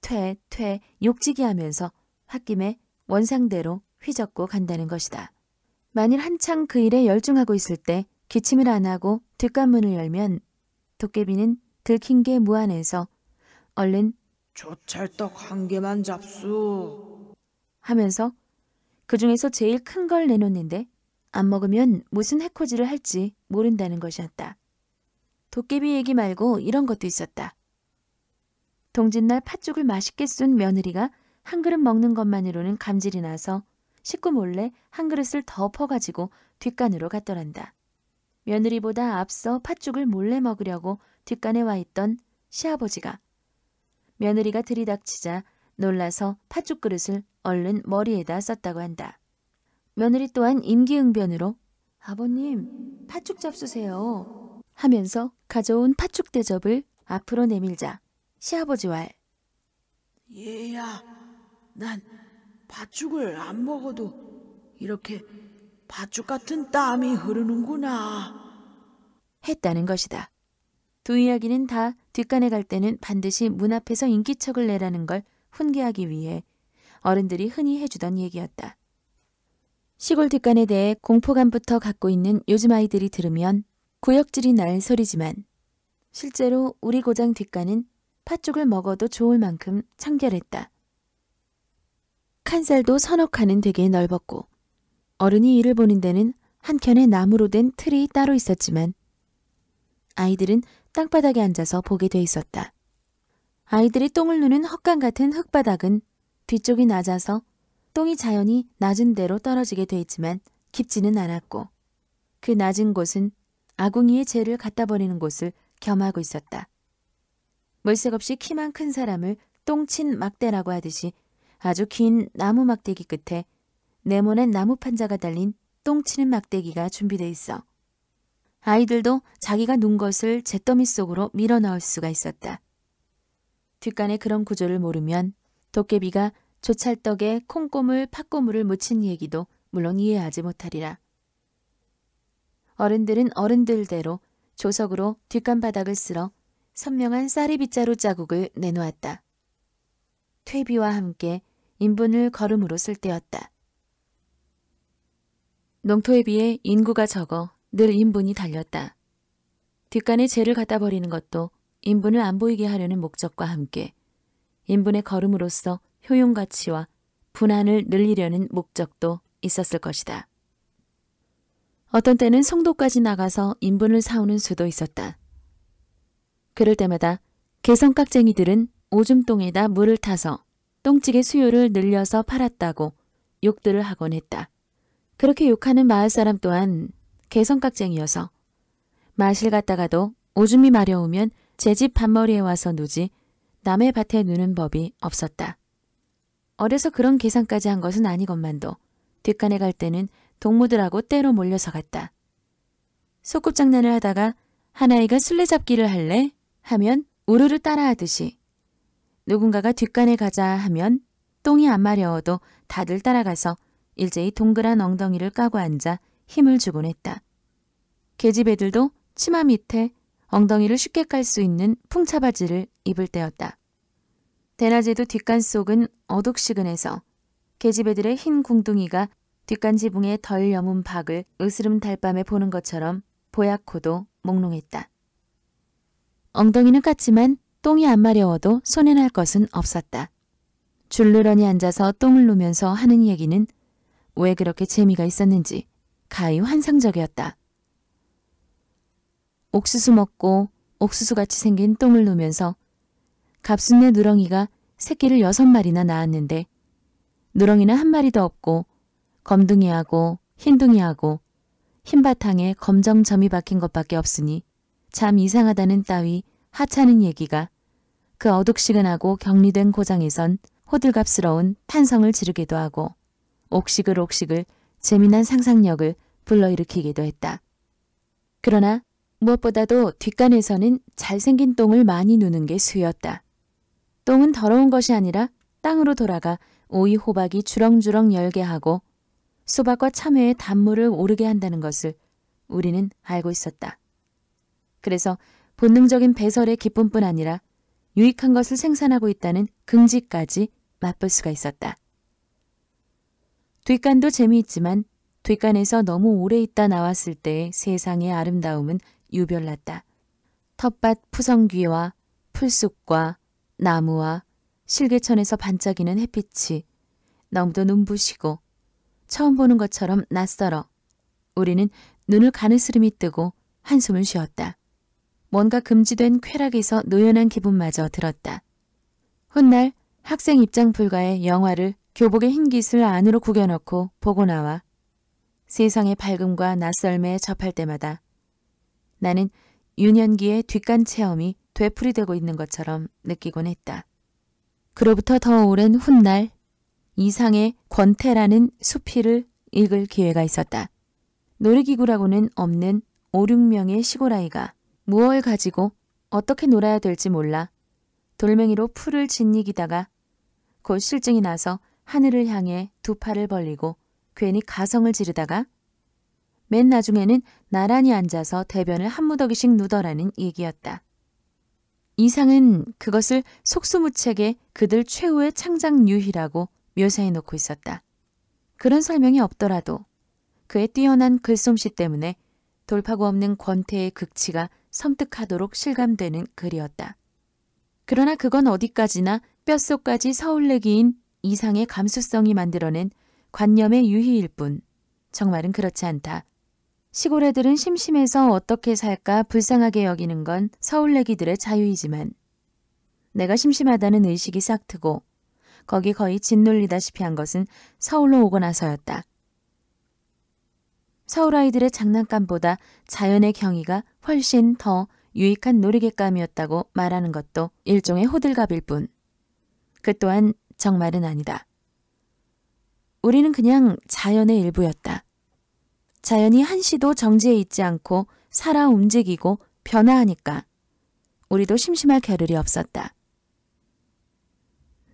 퇴, 퇴, 욕지기 하면서 홧김에 원상대로 휘젓고 간다는 것이다. 만일 한창 그 일에 열중하고 있을 때 기침을 안 하고 뒷간문을 열면 도깨비는 들킨 게 무안해서 얼른 조찰떡 한 개만 잡수 하면서 그 중에서 제일 큰 걸 내놓는데 안 먹으면 무슨 해코지를 할지 모른다는 것이었다. 도깨비 얘기 말고 이런 것도 있었다. 동짓날 팥죽을 맛있게 쏜 며느리가 한 그릇 먹는 것만으로는 감질이 나서 식구 몰래 한 그릇을 더 퍼가지고 뒷간으로 갔더란다. 며느리보다 앞서 팥죽을 몰래 먹으려고 뒷간에 와 있던 시아버지가 며느리가 들이닥치자 놀라서 팥죽 그릇을 얼른 머리에다 썼다고 한다. 며느리 또한 임기응변으로 아버님 팥죽 잡수세요 하면서 가져온 팥죽 대접을 앞으로 내밀자 시아버지 왈 얘야 난 팥죽을 안 먹어도 이렇게 팥죽 같은 땀이 흐르는구나 했다는 것이다. 두 이야기는 다 뒷간에 갈 때는 반드시 문 앞에서 인기척을 내라는 걸 훈계하기 위해 어른들이 흔히 해주던 얘기였다. 시골 뒷간에 대해 공포감부터 갖고 있는 요즘 아이들이 들으면 구역질이 날 소리지만 실제로 우리 고장 뒷간은 팥죽을 먹어도 좋을 만큼 청결했다. 칸살도 서너 칸은 되게 넓었고 어른이 일을 보는 데는 한켠에 나무로 된 틀이 따로 있었지만 아이들은 땅바닥에 앉아서 보게 돼 있었다. 아이들이 똥을 누는 헛간 같은 흙바닥은 뒤쪽이 낮아서 똥이 자연히 낮은 데로 떨어지게 돼 있지만 깊지는 않았고 그 낮은 곳은 아궁이의 재를 갖다 버리는 곳을 겸하고 있었다. 물색 없이 키만 큰 사람을 똥친 막대라고 하듯이 아주 긴 나무 막대기 끝에 네모난 나무 판자가 달린 똥치는 막대기가 준비돼 있어. 아이들도 자기가 눈 것을 잿더미 속으로 밀어 넣을 수가 있었다. 뒷간의 그런 구조를 모르면 도깨비가 조찰떡에 콩고물 팥고물을 묻힌 얘기도 물론 이해하지 못하리라. 어른들은 어른들대로 조석으로 뒷간바닥을 쓸어 선명한 쌀이 빗자루 자국을 내놓았다. 퇴비와 함께 인분을 걸음으로 쓸 때였다. 농토에 비해 인구가 적어 늘 인분이 달렸다. 뒷간에 재를 갖다 버리는 것도 인분을 안 보이게 하려는 목적과 함께 인분의 걸음으로써 효용 가치와 분한을 늘리려는 목적도 있었을 것이다. 어떤 때는 성도까지 나가서 인분을 사오는 수도 있었다. 그럴 때마다 개성 깍쟁이들은 오줌똥에다 물을 타서 똥찌개 수요를 늘려서 팔았다고 욕들을 하곤 했다. 그렇게 욕하는 마을 사람 또한 개성 깍쟁이여서 마실 갔다가도 오줌이 마려우면 제집 밭머리에 와서 누지 남의 밭에 누는 법이 없었다. 어려서 그런 계산까지 한 것은 아니건만도 뒷간에 갈 때는 동무들하고 때로 몰려서 갔다. 소꿉장난을 하다가 하나이가 술래잡기를 할래? 하면 우르르 따라하듯이 누군가가 뒷간에 가자 하면 똥이 안 마려워도 다들 따라가서 일제히 동그란 엉덩이를 까고 앉아 힘을 주곤 했다. 계집 애들도 치마 밑에 엉덩이를 쉽게 깔 수 있는 풍차바지를 입을 때였다. 대낮에도 뒷간 속은 어둑시근해서 계집애들의 흰 궁둥이가 뒷간 지붕에 덜 여문 박을 으스름 달밤에 보는 것처럼 보약코도 몽롱했다. 엉덩이는 깠지만 똥이 안 마려워도 손에 날 것은 없었다. 줄르러니 앉아서 똥을 놓면서 하는 얘기는 왜 그렇게 재미가 있었는지 가히 환상적이었다. 옥수수 먹고 옥수수같이 생긴 똥을 놓면서 갑순네 누렁이가 새끼를 여섯 마리나 낳았는데 누렁이는 한 마리도 없고 검둥이하고 흰둥이하고 흰 바탕에 검정 점이 박힌 것밖에 없으니 참 이상하다는 따위 하찮은 얘기가 그 어둑시근하고 격리된 고장에선 호들갑스러운 탄성을 지르기도 하고 옥식을 옥식을 재미난 상상력을 불러일으키기도 했다. 그러나 무엇보다도 뒷간에서는 잘생긴 똥을 많이 누는 게 수였다. 똥은 더러운 것이 아니라 땅으로 돌아가 오이 호박이 주렁주렁 열게 하고 수박과 참외의 단물을 오르게 한다는 것을 우리는 알고 있었다. 그래서 본능적인 배설의 기쁨뿐 아니라 유익한 것을 생산하고 있다는 긍지까지 맛볼 수가 있었다. 뒷간도 재미있지만 뒷간에서 너무 오래 있다 나왔을 때의 세상의 아름다움은 유별났다. 텃밭 푸성귀와 풀숲과 나무와 실개천에서 반짝이는 햇빛이 너무도 눈부시고 처음 보는 것처럼 낯설어 우리는 눈을 가느스름이 뜨고 한숨을 쉬었다. 뭔가 금지된 쾌락에서 노연한 기분마저 들었다. 훗날 학생 입장 불가의 영화를 교복의 흰 깃을 안으로 구겨넣고 보고 나와 세상의 밝음과 낯설매에 접할 때마다 나는 유년기의 뒷간 체험이 되풀이되고 있는 것처럼 느끼곤 했다. 그로부터 더 오랜 훗날 이상의 권태라는 수필을 읽을 기회가 있었다. 놀이기구라고는 없는 5, 6명의 시골아이가 무엇을 가지고 어떻게 놀아야 될지 몰라 돌멩이로 풀을 짓이기다가곧 실증이 나서 하늘을 향해 두 팔을 벌리고 괜히 가성을 지르다가 맨 나중에는 나란히 앉아서 대변을 한 무더기씩 누더라는 얘기였다. 이상은 그것을 속수무책의 그들 최후의 창작 유희라고 묘사해 놓고 있었다. 그런 설명이 없더라도 그의 뛰어난 글솜씨 때문에 돌파구 없는 권태의 극치가 섬뜩하도록 실감되는 글이었다. 그러나 그건 어디까지나 뼛속까지 서울내기인 이상의 감수성이 만들어낸 관념의 유희일 뿐 정말은 그렇지 않다. 시골 애들은 심심해서 어떻게 살까 불쌍하게 여기는 건 서울내기들의 자유이지만 내가 심심하다는 의식이 싹 트고 거기 거의 짓눌리다시피 한 것은 서울로 오고 나서였다. 서울 아이들의 장난감보다 자연의 경이가 훨씬 더 유익한 놀이객감이었다고 말하는 것도 일종의 호들갑일 뿐. 그 또한 정말은 아니다. 우리는 그냥 자연의 일부였다. 자연이 한시도 정지해 있지 않고 살아 움직이고 변화하니까 우리도 심심할 겨를이 없었다.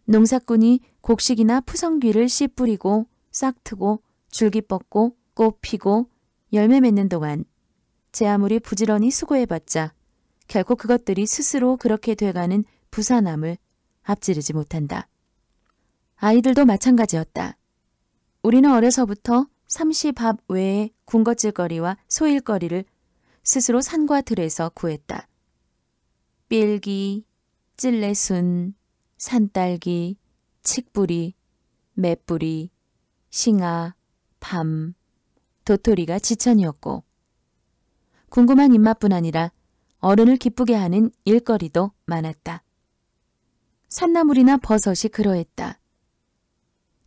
농사꾼이 곡식이나 푸성귀를 씨 뿌리고 싹 트고 줄기 뻗고 꽃 피고 열매 맺는 동안 제 아무리 부지런히 수고해봤자 결코 그것들이 스스로 그렇게 돼가는 부산함을 앞지르지 못한다. 아이들도 마찬가지였다. 우리는 어려서부터 삼시밥 외에 군것질거리와 소일거리를 스스로 산과 들에서 구했다. 빌기 찔레순, 산딸기, 칡뿌리, 맷뿌리, 싱아, 밤, 도토리가 지천이었고 궁금한 입맛뿐 아니라 어른을 기쁘게 하는 일거리도 많았다. 산나물이나 버섯이 그러했다.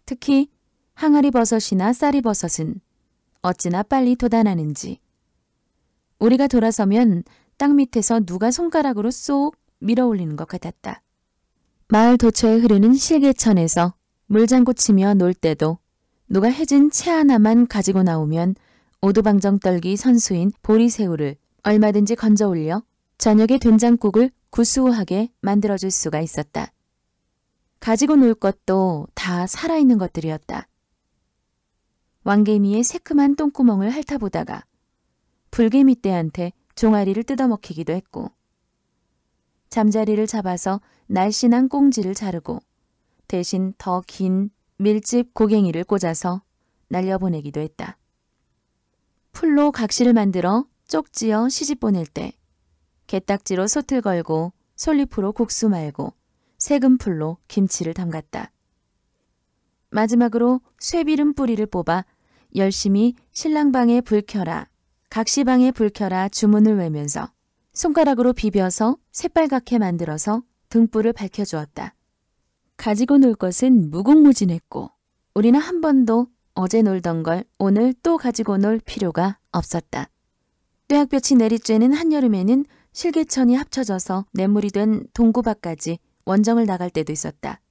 특히 항아리버섯이나 쌀이버섯은 어찌나 빨리 돋아나는지. 우리가 돌아서면 땅 밑에서 누가 손가락으로 쏙 밀어올리는 것 같았다. 마을 도처에 흐르는 실개천에서 물장구 치며 놀 때도 누가 해진 채 하나만 가지고 나오면 오두방정 떨기 선수인 보리새우를 얼마든지 건져 올려 저녁에 된장국을 구수하게 만들어줄 수가 있었다. 가지고 놀 것도 다 살아있는 것들이었다. 왕개미의 새큼한 똥구멍을 핥아보다가 불개미 떼한테 종아리를 뜯어먹히기도 했고 잠자리를 잡아서 날씬한 꽁지를 자르고 대신 더 긴 밀집 고갱이를 꽂아서 날려보내기도 했다. 풀로 각실을 만들어 쪽지어 시집 보낼 때 개딱지로 소틀 걸고 솔잎으로 국수 말고 세금풀로 김치를 담갔다. 마지막으로 쇠비름 뿌리를 뽑아 열심히 신랑방에 불 켜라, 각시방에 불 켜라 주문을 외면서 손가락으로 비벼서 새빨갛게 만들어서 등불을 밝혀주었다. 가지고 놀 것은 무궁무진했고 우리는 한 번도 어제 놀던 걸 오늘 또 가지고 놀 필요가 없었다. 뙤약볕이 내리쬐는 한여름에는 실개천이 합쳐져서 냇물이 된 동구 밖까지 원정을 나갈 때도 있었다.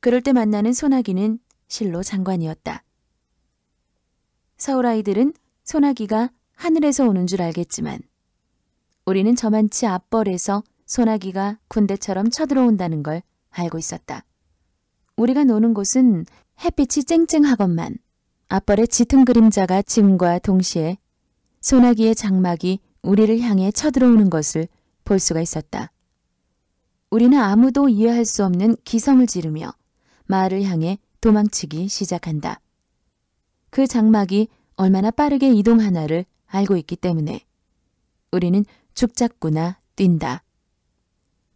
그럴 때 만나는 소나기는 실로 장관이었다. 서울 아이들은 소나기가 하늘에서 오는 줄 알겠지만 우리는 저만치 앞벌에서 소나기가 군대처럼 쳐들어온다는 걸 알고 있었다. 우리가 노는 곳은 햇빛이 쨍쨍하건만 앞벌의 짙은 그림자가 짐과 동시에 소나기의 장막이 우리를 향해 쳐들어오는 것을 볼 수가 있었다. 우리는 아무도 이해할 수 없는 기성을 지르며 마을을 향해 도망치기 시작한다. 그 장막이 얼마나 빠르게 이동하나를 알고 있기 때문에 우리는 죽자구나 뛴다.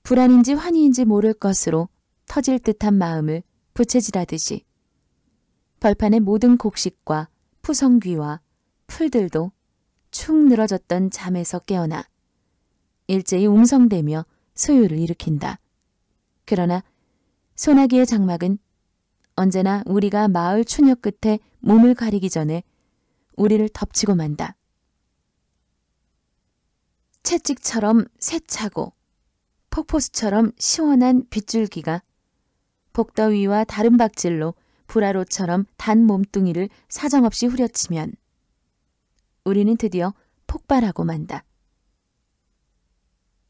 불안인지 환희인지 모를 것으로 터질 듯한 마음을 부채질하듯이 벌판의 모든 곡식과 푸성귀와 풀들도 축 늘어졌던 잠에서 깨어나 일제히 웅성대며 소유를 일으킨다. 그러나 소나기의 장막은 언제나 우리가 마을 추녀 끝에 몸을 가리기 전에 우리를 덮치고 만다. 채찍처럼 세차고 폭포수처럼 시원한 빗줄기가 복더위와 다른 박질로 불화로처럼 단 몸뚱이를 사정없이 후려치면 우리는 드디어 폭발하고 만다.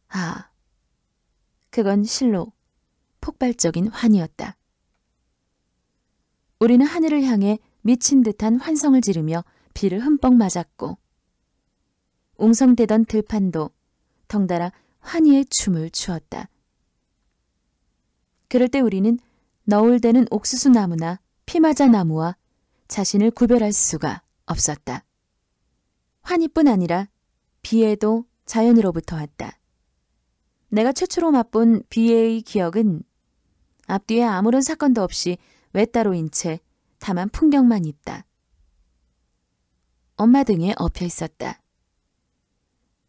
아, 그건 실로 폭발적인 환이었다. 우리는 하늘을 향해 미친 듯한 환성을 지르며 비를 흠뻑 맞았고 웅성대던 들판도 덩달아 환희의 춤을 추었다. 그럴 때 우리는 너울대는 옥수수 나무나 피마자 나무와 자신을 구별할 수가 없었다. 환희뿐 아니라 비에도 자연으로부터 왔다. 내가 최초로 맛본 비의 기억은 앞뒤에 아무런 사건도 없이 외따로인 채 다만 풍경만 있다. 엄마 등에 업혀 있었다.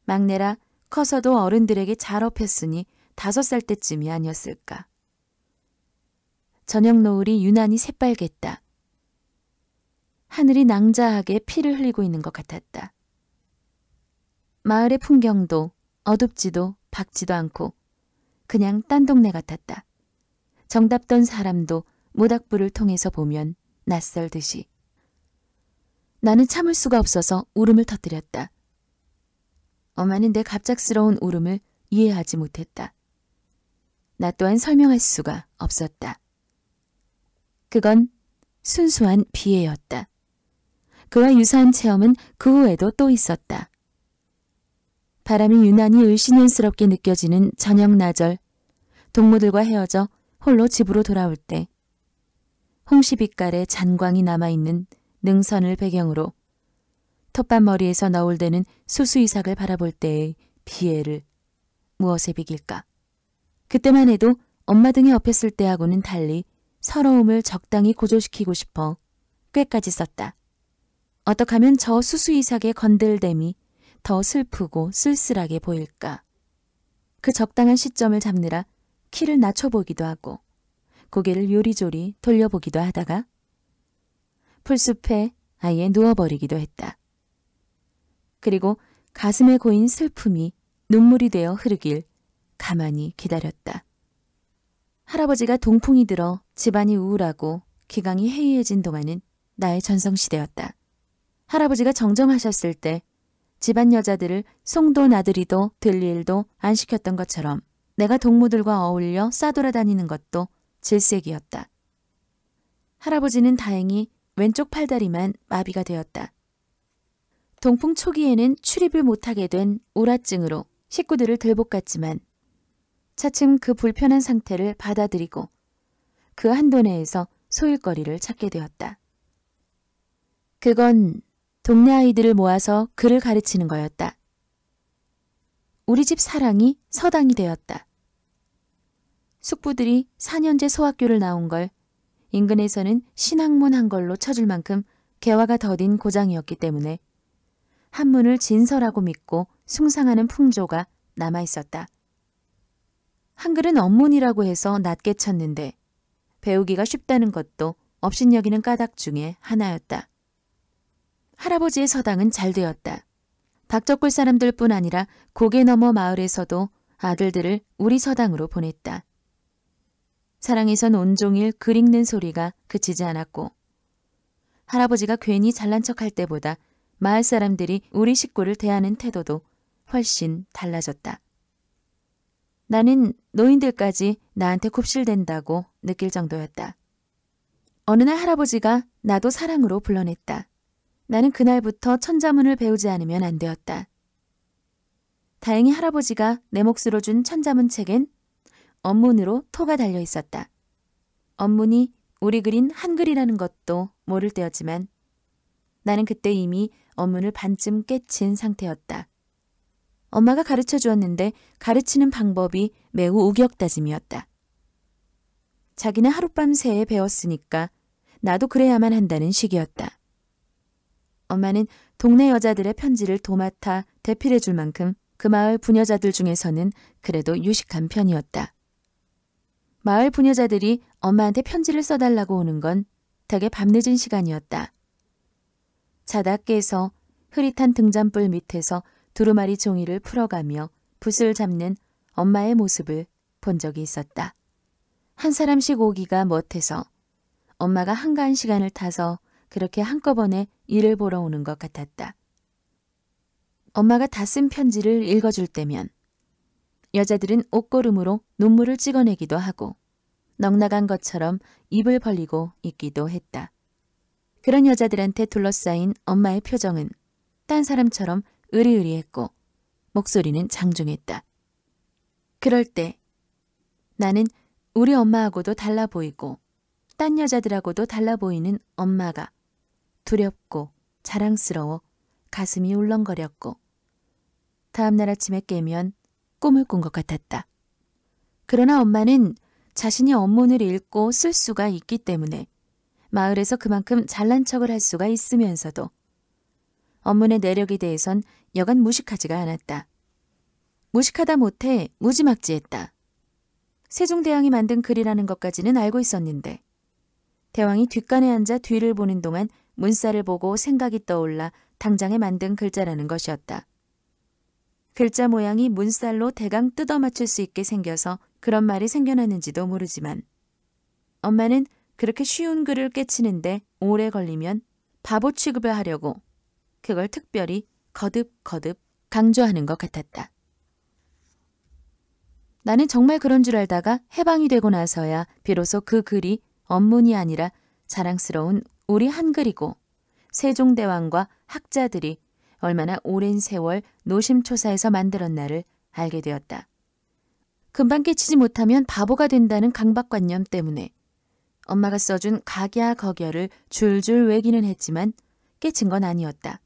막내라 커서도 어른들에게 잘 업혔으니 다섯 살 때쯤이 아니었을까. 저녁 노을이 유난히 새빨갰다. 하늘이 낭자하게 피를 흘리고 있는 것 같았다. 마을의 풍경도 어둡지도 밝지도 않고 그냥 딴 동네 같았다. 정답던 사람도 모닥불을 통해서 보면 낯설듯이. 나는 참을 수가 없어서 울음을 터뜨렸다. 엄마는 내 갑작스러운 울음을 이해하지 못했다. 나 또한 설명할 수가 없었다. 그건 순수한 비애였다. 그와 유사한 체험은 그 후에도 또 있었다. 바람이 유난히 을씨년스럽게 느껴지는 저녁 나절, 동무들과 헤어져 홀로 집으로 돌아올 때 홍시빛깔의 잔광이 남아있는 능선을 배경으로 텃밭머리에서 너울대는 수수이삭을 바라볼 때의 비애를 무엇에 비길까? 그때만 해도 엄마 등이 업했을 때하고는 달리 서러움을 적당히 고조시키고 싶어 꾀까지 썼다. 어떡 하면 저 수수이삭의 건들됨이 더 슬프고 쓸쓸하게 보일까? 그 적당한 시점을 잡느라 키를 낮춰보기도 하고 고개를 요리조리 돌려보기도 하다가 풀숲에 아예 누워버리기도 했다. 그리고 가슴에 고인 슬픔이 눈물이 되어 흐르길 가만히 기다렸다. 할아버지가 동풍이 들어 집안이 우울하고 기강이 해이해진 동안은 나의 전성시대였다. 할아버지가 정정하셨을 때 집안 여자들을 송도 나들이도 들릴도 안 시켰던 것처럼 내가 동무들과 어울려 싸돌아다니는 것도 질색이었다. 할아버지는 다행히 왼쪽 팔다리만 마비가 되었다. 동풍 초기에는 출입을 못하게 된 우라증으로 식구들을 들볶았지만 차츰 그 불편한 상태를 받아들이고 그 한도내에서 소일거리를 찾게 되었다. 그건 동네 아이들을 모아서 글을 가르치는 거였다. 우리 집 사랑이 서당이 되었다. 숙부들이 4년제 소학교를 나온 걸 인근에서는 신학문 한 걸로 쳐줄 만큼 개화가 더딘 고장이었기 때문에 한문을 진서라고 믿고 숭상하는 풍조가 남아있었다. 한글은 언문이라고 해서 낮게 쳤는데 배우기가 쉽다는 것도 업신여기는 까닭 중에 하나였다. 할아버지의 서당은 잘 되었다. 박적골 사람들뿐 아니라 고개 넘어 마을에서도 아들들을 우리 서당으로 보냈다. 사랑에선 온종일 글 읽는 소리가 그치지 않았고 할아버지가 괜히 잘난 척할 때보다 마을 사람들이 우리 식구를 대하는 태도도 훨씬 달라졌다. 나는 노인들까지 나한테 곱실된다고 느낄 정도였다. 어느 날 할아버지가 나도 사랑으로 불러냈다. 나는 그날부터 천자문을 배우지 않으면 안 되었다. 다행히 할아버지가 내 몫으로 준 천자문 책엔 업문으로 토가 달려 있었다. 업문이 우리 그린 한글이라는 것도 모를 때였지만 나는 그때 이미 업문을 반쯤 깨친 상태였다. 엄마가 가르쳐 주었는데 가르치는 방법이 매우 우격다짐이었다. 자기는 하룻밤 새에 배웠으니까 나도 그래야만 한다는 식이었다. 엄마는 동네 여자들의 편지를 도맡아 대필해 줄 만큼 그 마을 부녀자들 중에서는 그래도 유식한 편이었다. 마을 부녀자들이 엄마한테 편지를 써달라고 오는 건 덕에 밤늦은 시간이었다. 자다 깨서 흐릿한 등잔불 밑에서 두루마리 종이를 풀어가며 붓을 잡는 엄마의 모습을 본 적이 있었다. 한 사람씩 오기가 못해서 엄마가 한가한 시간을 타서 그렇게 한꺼번에 일을 보러 오는 것 같았다. 엄마가 다 쓴 편지를 읽어줄 때면 여자들은 옷고름으로 눈물을 찍어내기도 하고 넉나간 것처럼 입을 벌리고 있기도 했다. 그런 여자들한테 둘러싸인 엄마의 표정은 딴 사람처럼 으리으리했고 목소리는 장중했다. 그럴 때 나는 우리 엄마하고도 달라 보이고 딴 여자들하고도 달라 보이는 엄마가 두렵고 자랑스러워 가슴이 울렁거렸고 다음날 아침에 깨면 꿈을 꾼 것 같았다. 그러나 엄마는 자신이 업문을 읽고 쓸 수가 있기 때문에 마을에서 그만큼 잘난 척을 할 수가 있으면서도 업문의 내력에 대해선 여간 무식하지가 않았다. 무식하다 못해 무지막지했다. 세종대왕이 만든 글이라는 것까지는 알고 있었는데 대왕이 뒷간에 앉아 뒤를 보는 동안 문사를 보고 생각이 떠올라 당장에 만든 글자라는 것이었다. 글자 모양이 문살로 대강 뜯어 맞출 수 있게 생겨서 그런 말이 생겨났는지도 모르지만 엄마는 그렇게 쉬운 글을 깨치는데 오래 걸리면 바보 취급을 하려고 그걸 특별히 거듭거듭 강조하는 것 같았다. 나는 정말 그런 줄 알다가 해방이 되고 나서야 비로소 그 글이 업문이 아니라 자랑스러운 우리 한글이고 세종대왕과 학자들이 얼마나 오랜 세월 노심초사에서 만들었나를 알게 되었다. 금방 깨치지 못하면 바보가 된다는 강박관념 때문에 엄마가 써준 각야거결을 줄줄 외기는 했지만 깨친 건 아니었다.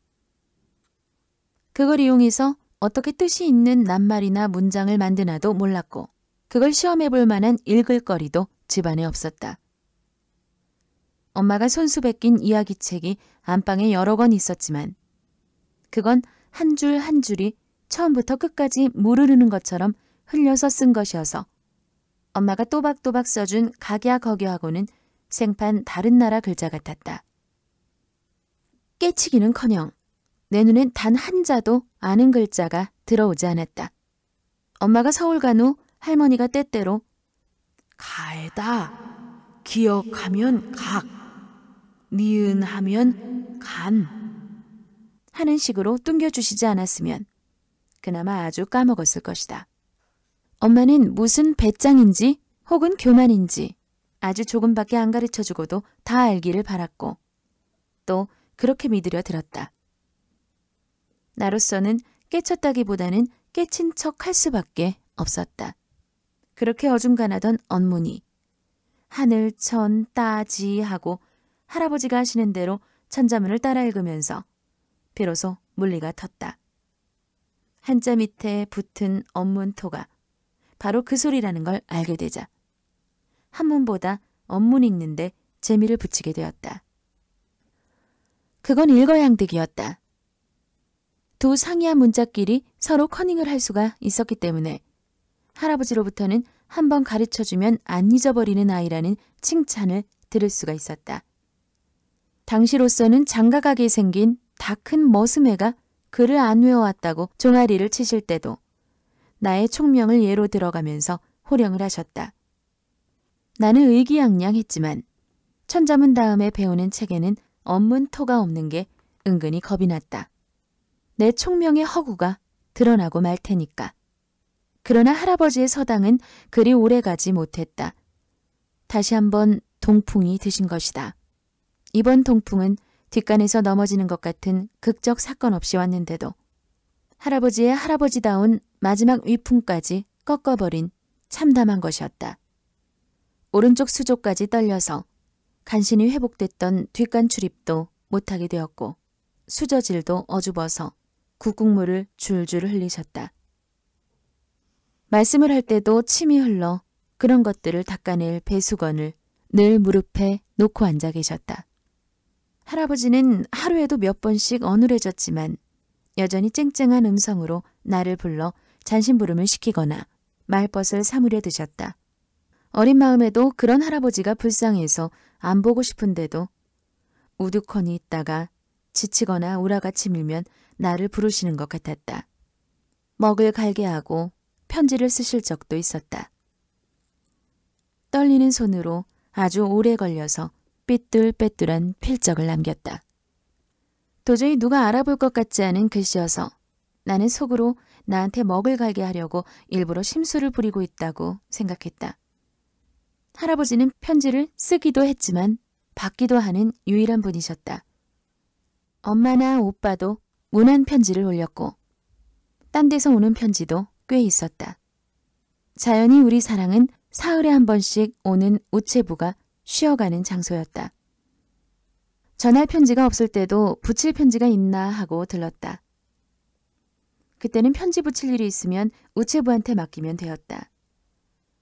그걸 이용해서 어떻게 뜻이 있는 낱말이나 문장을 만드나도 몰랐고 그걸 시험해 볼 만한 읽을 거리도 집안에 없었다. 엄마가 손수 베낀 이야기책이 안방에 여러 권 있었지만 그건 한 줄한 한 줄이 처음부터 끝까지 모르르는 것처럼 흘려서 쓴 것이어서 엄마가 또박또박 써준 각야거교하고는 생판 다른 나라 글자 같았다. 깨치기는커녕 내 눈엔 단 한자도 아는 글자가 들어오지 않았다. 엄마가 서울 간 후 할머니가 때때로 가에다 기억하면 각, 니은하면 간 하는 식으로 뚱겨주시지 않았으면 그나마 아주 까먹었을 것이다. 엄마는 무슨 배짱인지 혹은 교만인지 아주 조금밖에 안 가르쳐주고도 다 알기를 바랐고 또 그렇게 믿으려 들었다. 나로서는 깨쳤다기보다는 깨친 척 할 수밖에 없었다. 그렇게 어중간하던 언문이 하늘, 천, 따지 하고 할아버지가 하시는 대로 천자문을 따라 읽으면서 비로소 물리가 텄다. 한자 밑에 붙은 엄문토가 바로 그 소리라는 걸 알게 되자 한문보다 엄문 읽는데 재미를 붙이게 되었다. 그건 일거양득이었다. 두 상이한 문자끼리 서로 커닝을 할 수가 있었기 때문에 할아버지로부터는 한 번 가르쳐주면 안 잊어버리는 아이라는 칭찬을 들을 수가 있었다. 당시로서는 장가가게 생긴 다큰머슴애가 그를 안외워왔다고 종아리를 치실 때도 나의 총명을 예로 들어가면서 호령을 하셨다. 나는 의기양양했지만 천자문 다음에 배우는 책에는 엄문토가 없는 게 은근히 겁이 났다. 내 총명의 허구가 드러나고 말 테니까. 그러나 할아버지의 서당은 그리 오래 가지 못했다. 다시 한번 동풍이 드신 것이다. 이번 동풍은 뒷간에서 넘어지는 것 같은 극적 사건 없이 왔는데도 할아버지의 할아버지다운 마지막 위풍까지 꺾어버린 참담한 것이었다. 오른쪽 수조까지 떨려서 간신히 회복됐던 뒷간 출입도 못하게 되었고 수저질도 어줍어서 국국물을 줄줄 흘리셨다. 말씀을 할 때도 침이 흘러 그런 것들을 닦아낼 배수건을 늘 무릎에 놓고 앉아 계셨다. 할아버지는 하루에도 몇 번씩 어눌해졌지만 여전히 쨍쨍한 음성으로 나를 불러 잔심부름을 시키거나 말벗을 사물려 드셨다. 어린 마음에도 그런 할아버지가 불쌍해서 안 보고 싶은데도 우두커니 있다가 지치거나 우라가 치밀면 나를 부르시는 것 같았다. 먹을 갈게 하고 편지를 쓰실 적도 있었다. 떨리는 손으로 아주 오래 걸려서 삐뚤빼뚤한 필적을 남겼다. 도저히 누가 알아볼 것 같지 않은 글씨여서 나는 속으로 나한테 먹을 갈게 하려고 일부러 심술을 부리고 있다고 생각했다. 할아버지는 편지를 쓰기도 했지만 받기도 하는 유일한 분이셨다. 엄마나 오빠도 무난 편지를 올렸고 딴 데서 오는 편지도 꽤 있었다. 자연히 우리 사랑은 사흘에 한 번씩 오는 우체부가 쉬어가는 장소였다. 전할 편지가 없을 때도 붙일 편지가 있나 하고 들렀다. 그때는 편지 붙일 일이 있으면 우체부한테 맡기면 되었다.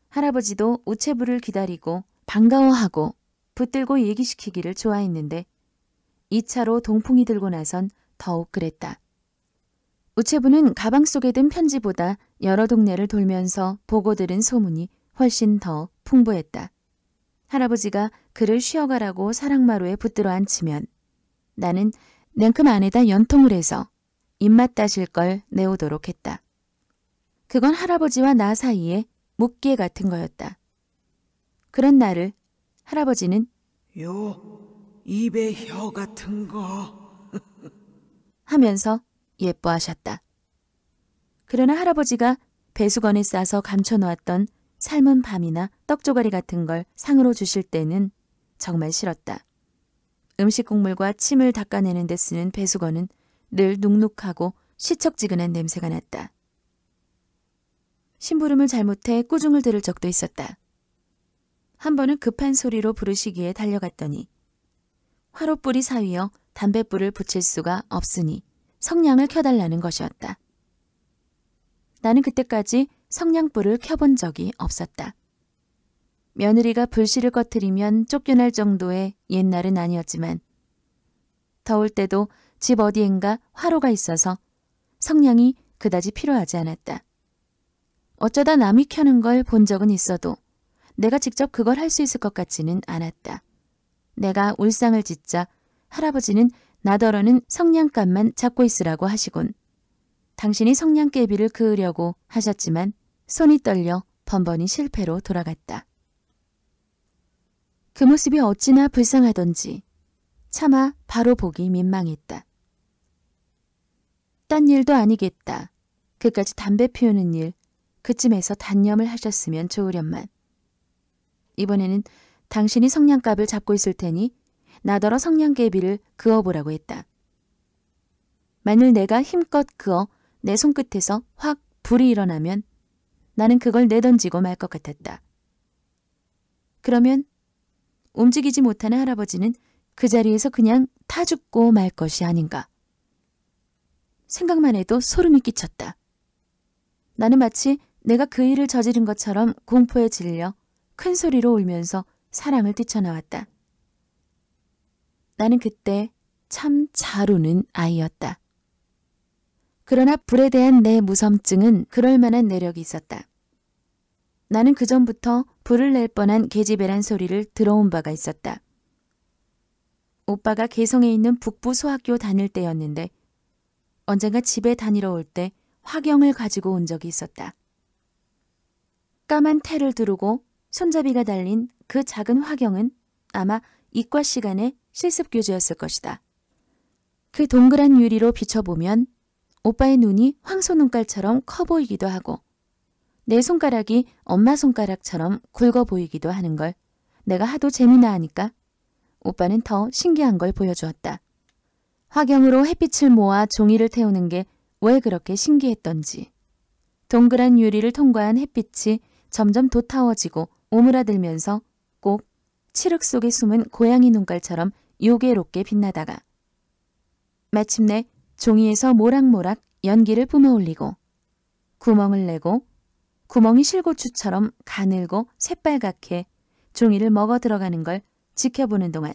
할아버지도 우체부를 기다리고 반가워하고 붙들고 얘기시키기를 좋아했는데 2차로 동풍이 들고 나선 더욱 그랬다. 우체부는 가방 속에 든 편지보다 여러 동네를 돌면서 보고 들은 소문이 훨씬 더 풍부했다. 할아버지가 그를 쉬어가라고 사랑마루에 붙들어 앉히면 나는 냉큼 그 안에다 연통을 해서 입맛 따실 걸 내오도록 했다. 그건 할아버지와 나 사이에 묵에 같은 거였다. 그런 나를 할아버지는 요 입에 혀 같은 거 하면서 예뻐하셨다. 그러나 할아버지가 배수건에 싸서 감춰놓았던 삶은 밤이나 떡조가리 같은 걸 상으로 주실 때는 정말 싫었다. 음식 국물과 침을 닦아내는 데 쓰는 배수건은 늘 눅눅하고 시척지근한 냄새가 났다. 심부름을 잘못해 꾸중을 들을 적도 있었다. 한 번은 급한 소리로 부르시기에 달려갔더니 화로불이 사위여 담뱃불을 붙일 수가 없으니 성냥을 켜달라는 것이었다. 나는 그때까지 성냥불을 켜본 적이 없었다. 며느리가 불씨를 꺼트리면 쫓겨날 정도의 옛날은 아니었지만 더울 때도 집 어디엔가 화로가 있어서 성냥이 그다지 필요하지 않았다. 어쩌다 남이 켜는 걸 본 적은 있어도 내가 직접 그걸 할 수 있을 것 같지는 않았다. 내가 울상을 짓자 할아버지는 나더러는 성냥감만 잡고 있으라고 하시곤 당신이 성냥개비를 그으려고 하셨지만 손이 떨려 번번이 실패로 돌아갔다. 그 모습이 어찌나 불쌍하던지 차마 바로 보기 민망했다. 딴 일도 아니겠다. 그까지 담배 피우는 일 그쯤에서 단념을 하셨으면 좋으련만. 이번에는 당신이 성냥갑을 잡고 있을 테니 나더러 성냥개비를 그어보라고 했다. 만일 내가 힘껏 그어 내 손끝에서 확 불이 일어나면 나는 그걸 내던지고 말 것 같았다. 그러면 움직이지 못하는 할아버지는 그 자리에서 그냥 타 죽고 말 것이 아닌가. 생각만 해도 소름이 끼쳤다. 나는 마치 내가 그 일을 저지른 것처럼 공포에 질려 큰 소리로 울면서 사랑을 뛰쳐나왔다. 나는 그때 참 잘 우는 아이였다. 그러나 불에 대한 내 무섬증은 그럴 만한 내력이 있었다. 나는 그전부터 불을 낼 뻔한 계집애란 소리를 들어온 바가 있었다. 오빠가 개성에 있는 북부 소학교 다닐 때였는데 언젠가 집에 다니러 올 때 화경을 가지고 온 적이 있었다. 까만 테를 두르고 손잡이가 달린 그 작은 화경은 아마 이과 시간에 실습 교재였을 것이다. 그 동그란 유리로 비춰보면 오빠의 눈이 황소눈깔처럼 커 보이기도 하고 내 손가락이 엄마 손가락처럼 굵어 보이기도 하는 걸 내가 하도 재미나 하니까 오빠는 더 신기한 걸 보여주었다. 화경으로 햇빛을 모아 종이를 태우는 게 왜 그렇게 신기했던지. 동그란 유리를 통과한 햇빛이 점점 도타워지고 오므라들면서 꼭 칠흑 속에 숨은 고양이 눈깔처럼 요괴롭게 빛나다가 마침내 종이에서 모락모락 연기를 뿜어올리고 구멍을 내고 구멍이 실고추처럼 가늘고 새빨갛게 종이를 먹어 들어가는 걸 지켜보는 동안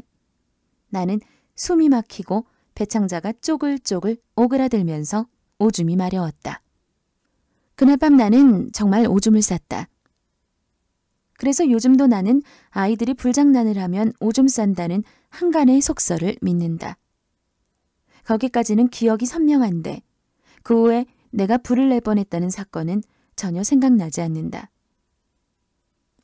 나는 숨이 막히고 배창자가 쪼글쪼글 오그라들면서 오줌이 마려웠다. 그날 밤 나는 정말 오줌을 쌌다. 그래서 요즘도 나는 아이들이 불장난을 하면 오줌 싼다는 한간의 속설을 믿는다. 거기까지는 기억이 선명한데 그 후에 내가 불을 낼 뻔했다는 사건은 전혀 생각나지 않는다.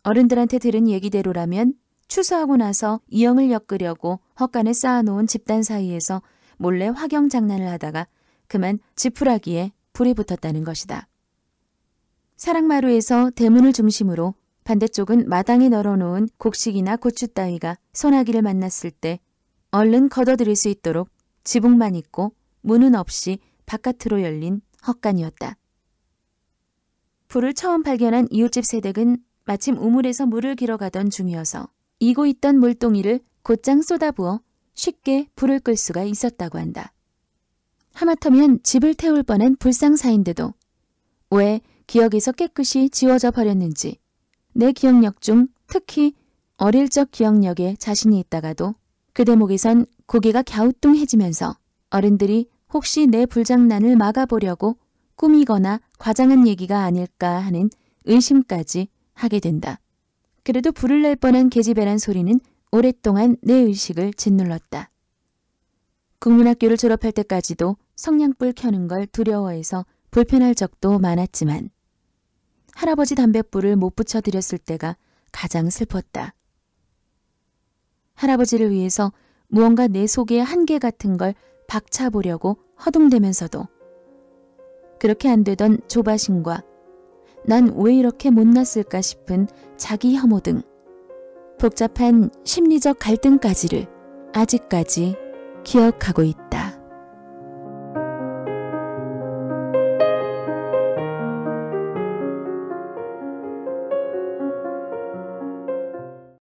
어른들한테 들은 얘기대로라면 추수하고 나서 이영을 엮으려고 헛간에 쌓아놓은 집단 사이에서 몰래 화경 장난을 하다가 그만 지푸라기에 불이 붙었다는 것이다. 사랑마루에서 대문을 중심으로 반대쪽은 마당에 널어놓은 곡식이나 고추 따위가 소나기를 만났을 때 얼른 걷어들일 수 있도록 지붕만 있고 문은 없이 바깥으로 열린 헛간이었다. 불을 처음 발견한 이웃집 세댁은 마침 우물에서 물을 길어 가던 중이어서 이고 있던 물동이를 곧장 쏟아부어 쉽게 불을 끌 수가 있었다고 한다. 하마터면 집을 태울 뻔한 불상사인데도 왜 기억에서 깨끗이 지워져 버렸는지 내 기억력 중 특히 어릴 적 기억력에 자신이 있다가도 그 대목에선 고개가 갸우뚱해지면서 어른들이 혹시 내 불장난을 막아보려고 꾸미거나 과장한 얘기가 아닐까 하는 의심까지 하게 된다. 그래도 불을 낼 뻔한 계집애란 소리는 오랫동안 내 의식을 짓눌렀다. 국민학교를 졸업할 때까지도 성냥불 켜는 걸 두려워해서 불편할 적도 많았지만 할아버지 담뱃불을 못 붙여드렸을 때가 가장 슬펐다. 할아버지를 위해서 무언가 내속에 한계 같은 걸 박차보려고 허둥대면서도 그렇게 안 되던 조바심과 난 왜 이렇게 못났을까 싶은 자기 혐오 등 복잡한 심리적 갈등까지를 아직까지 기억하고 있다.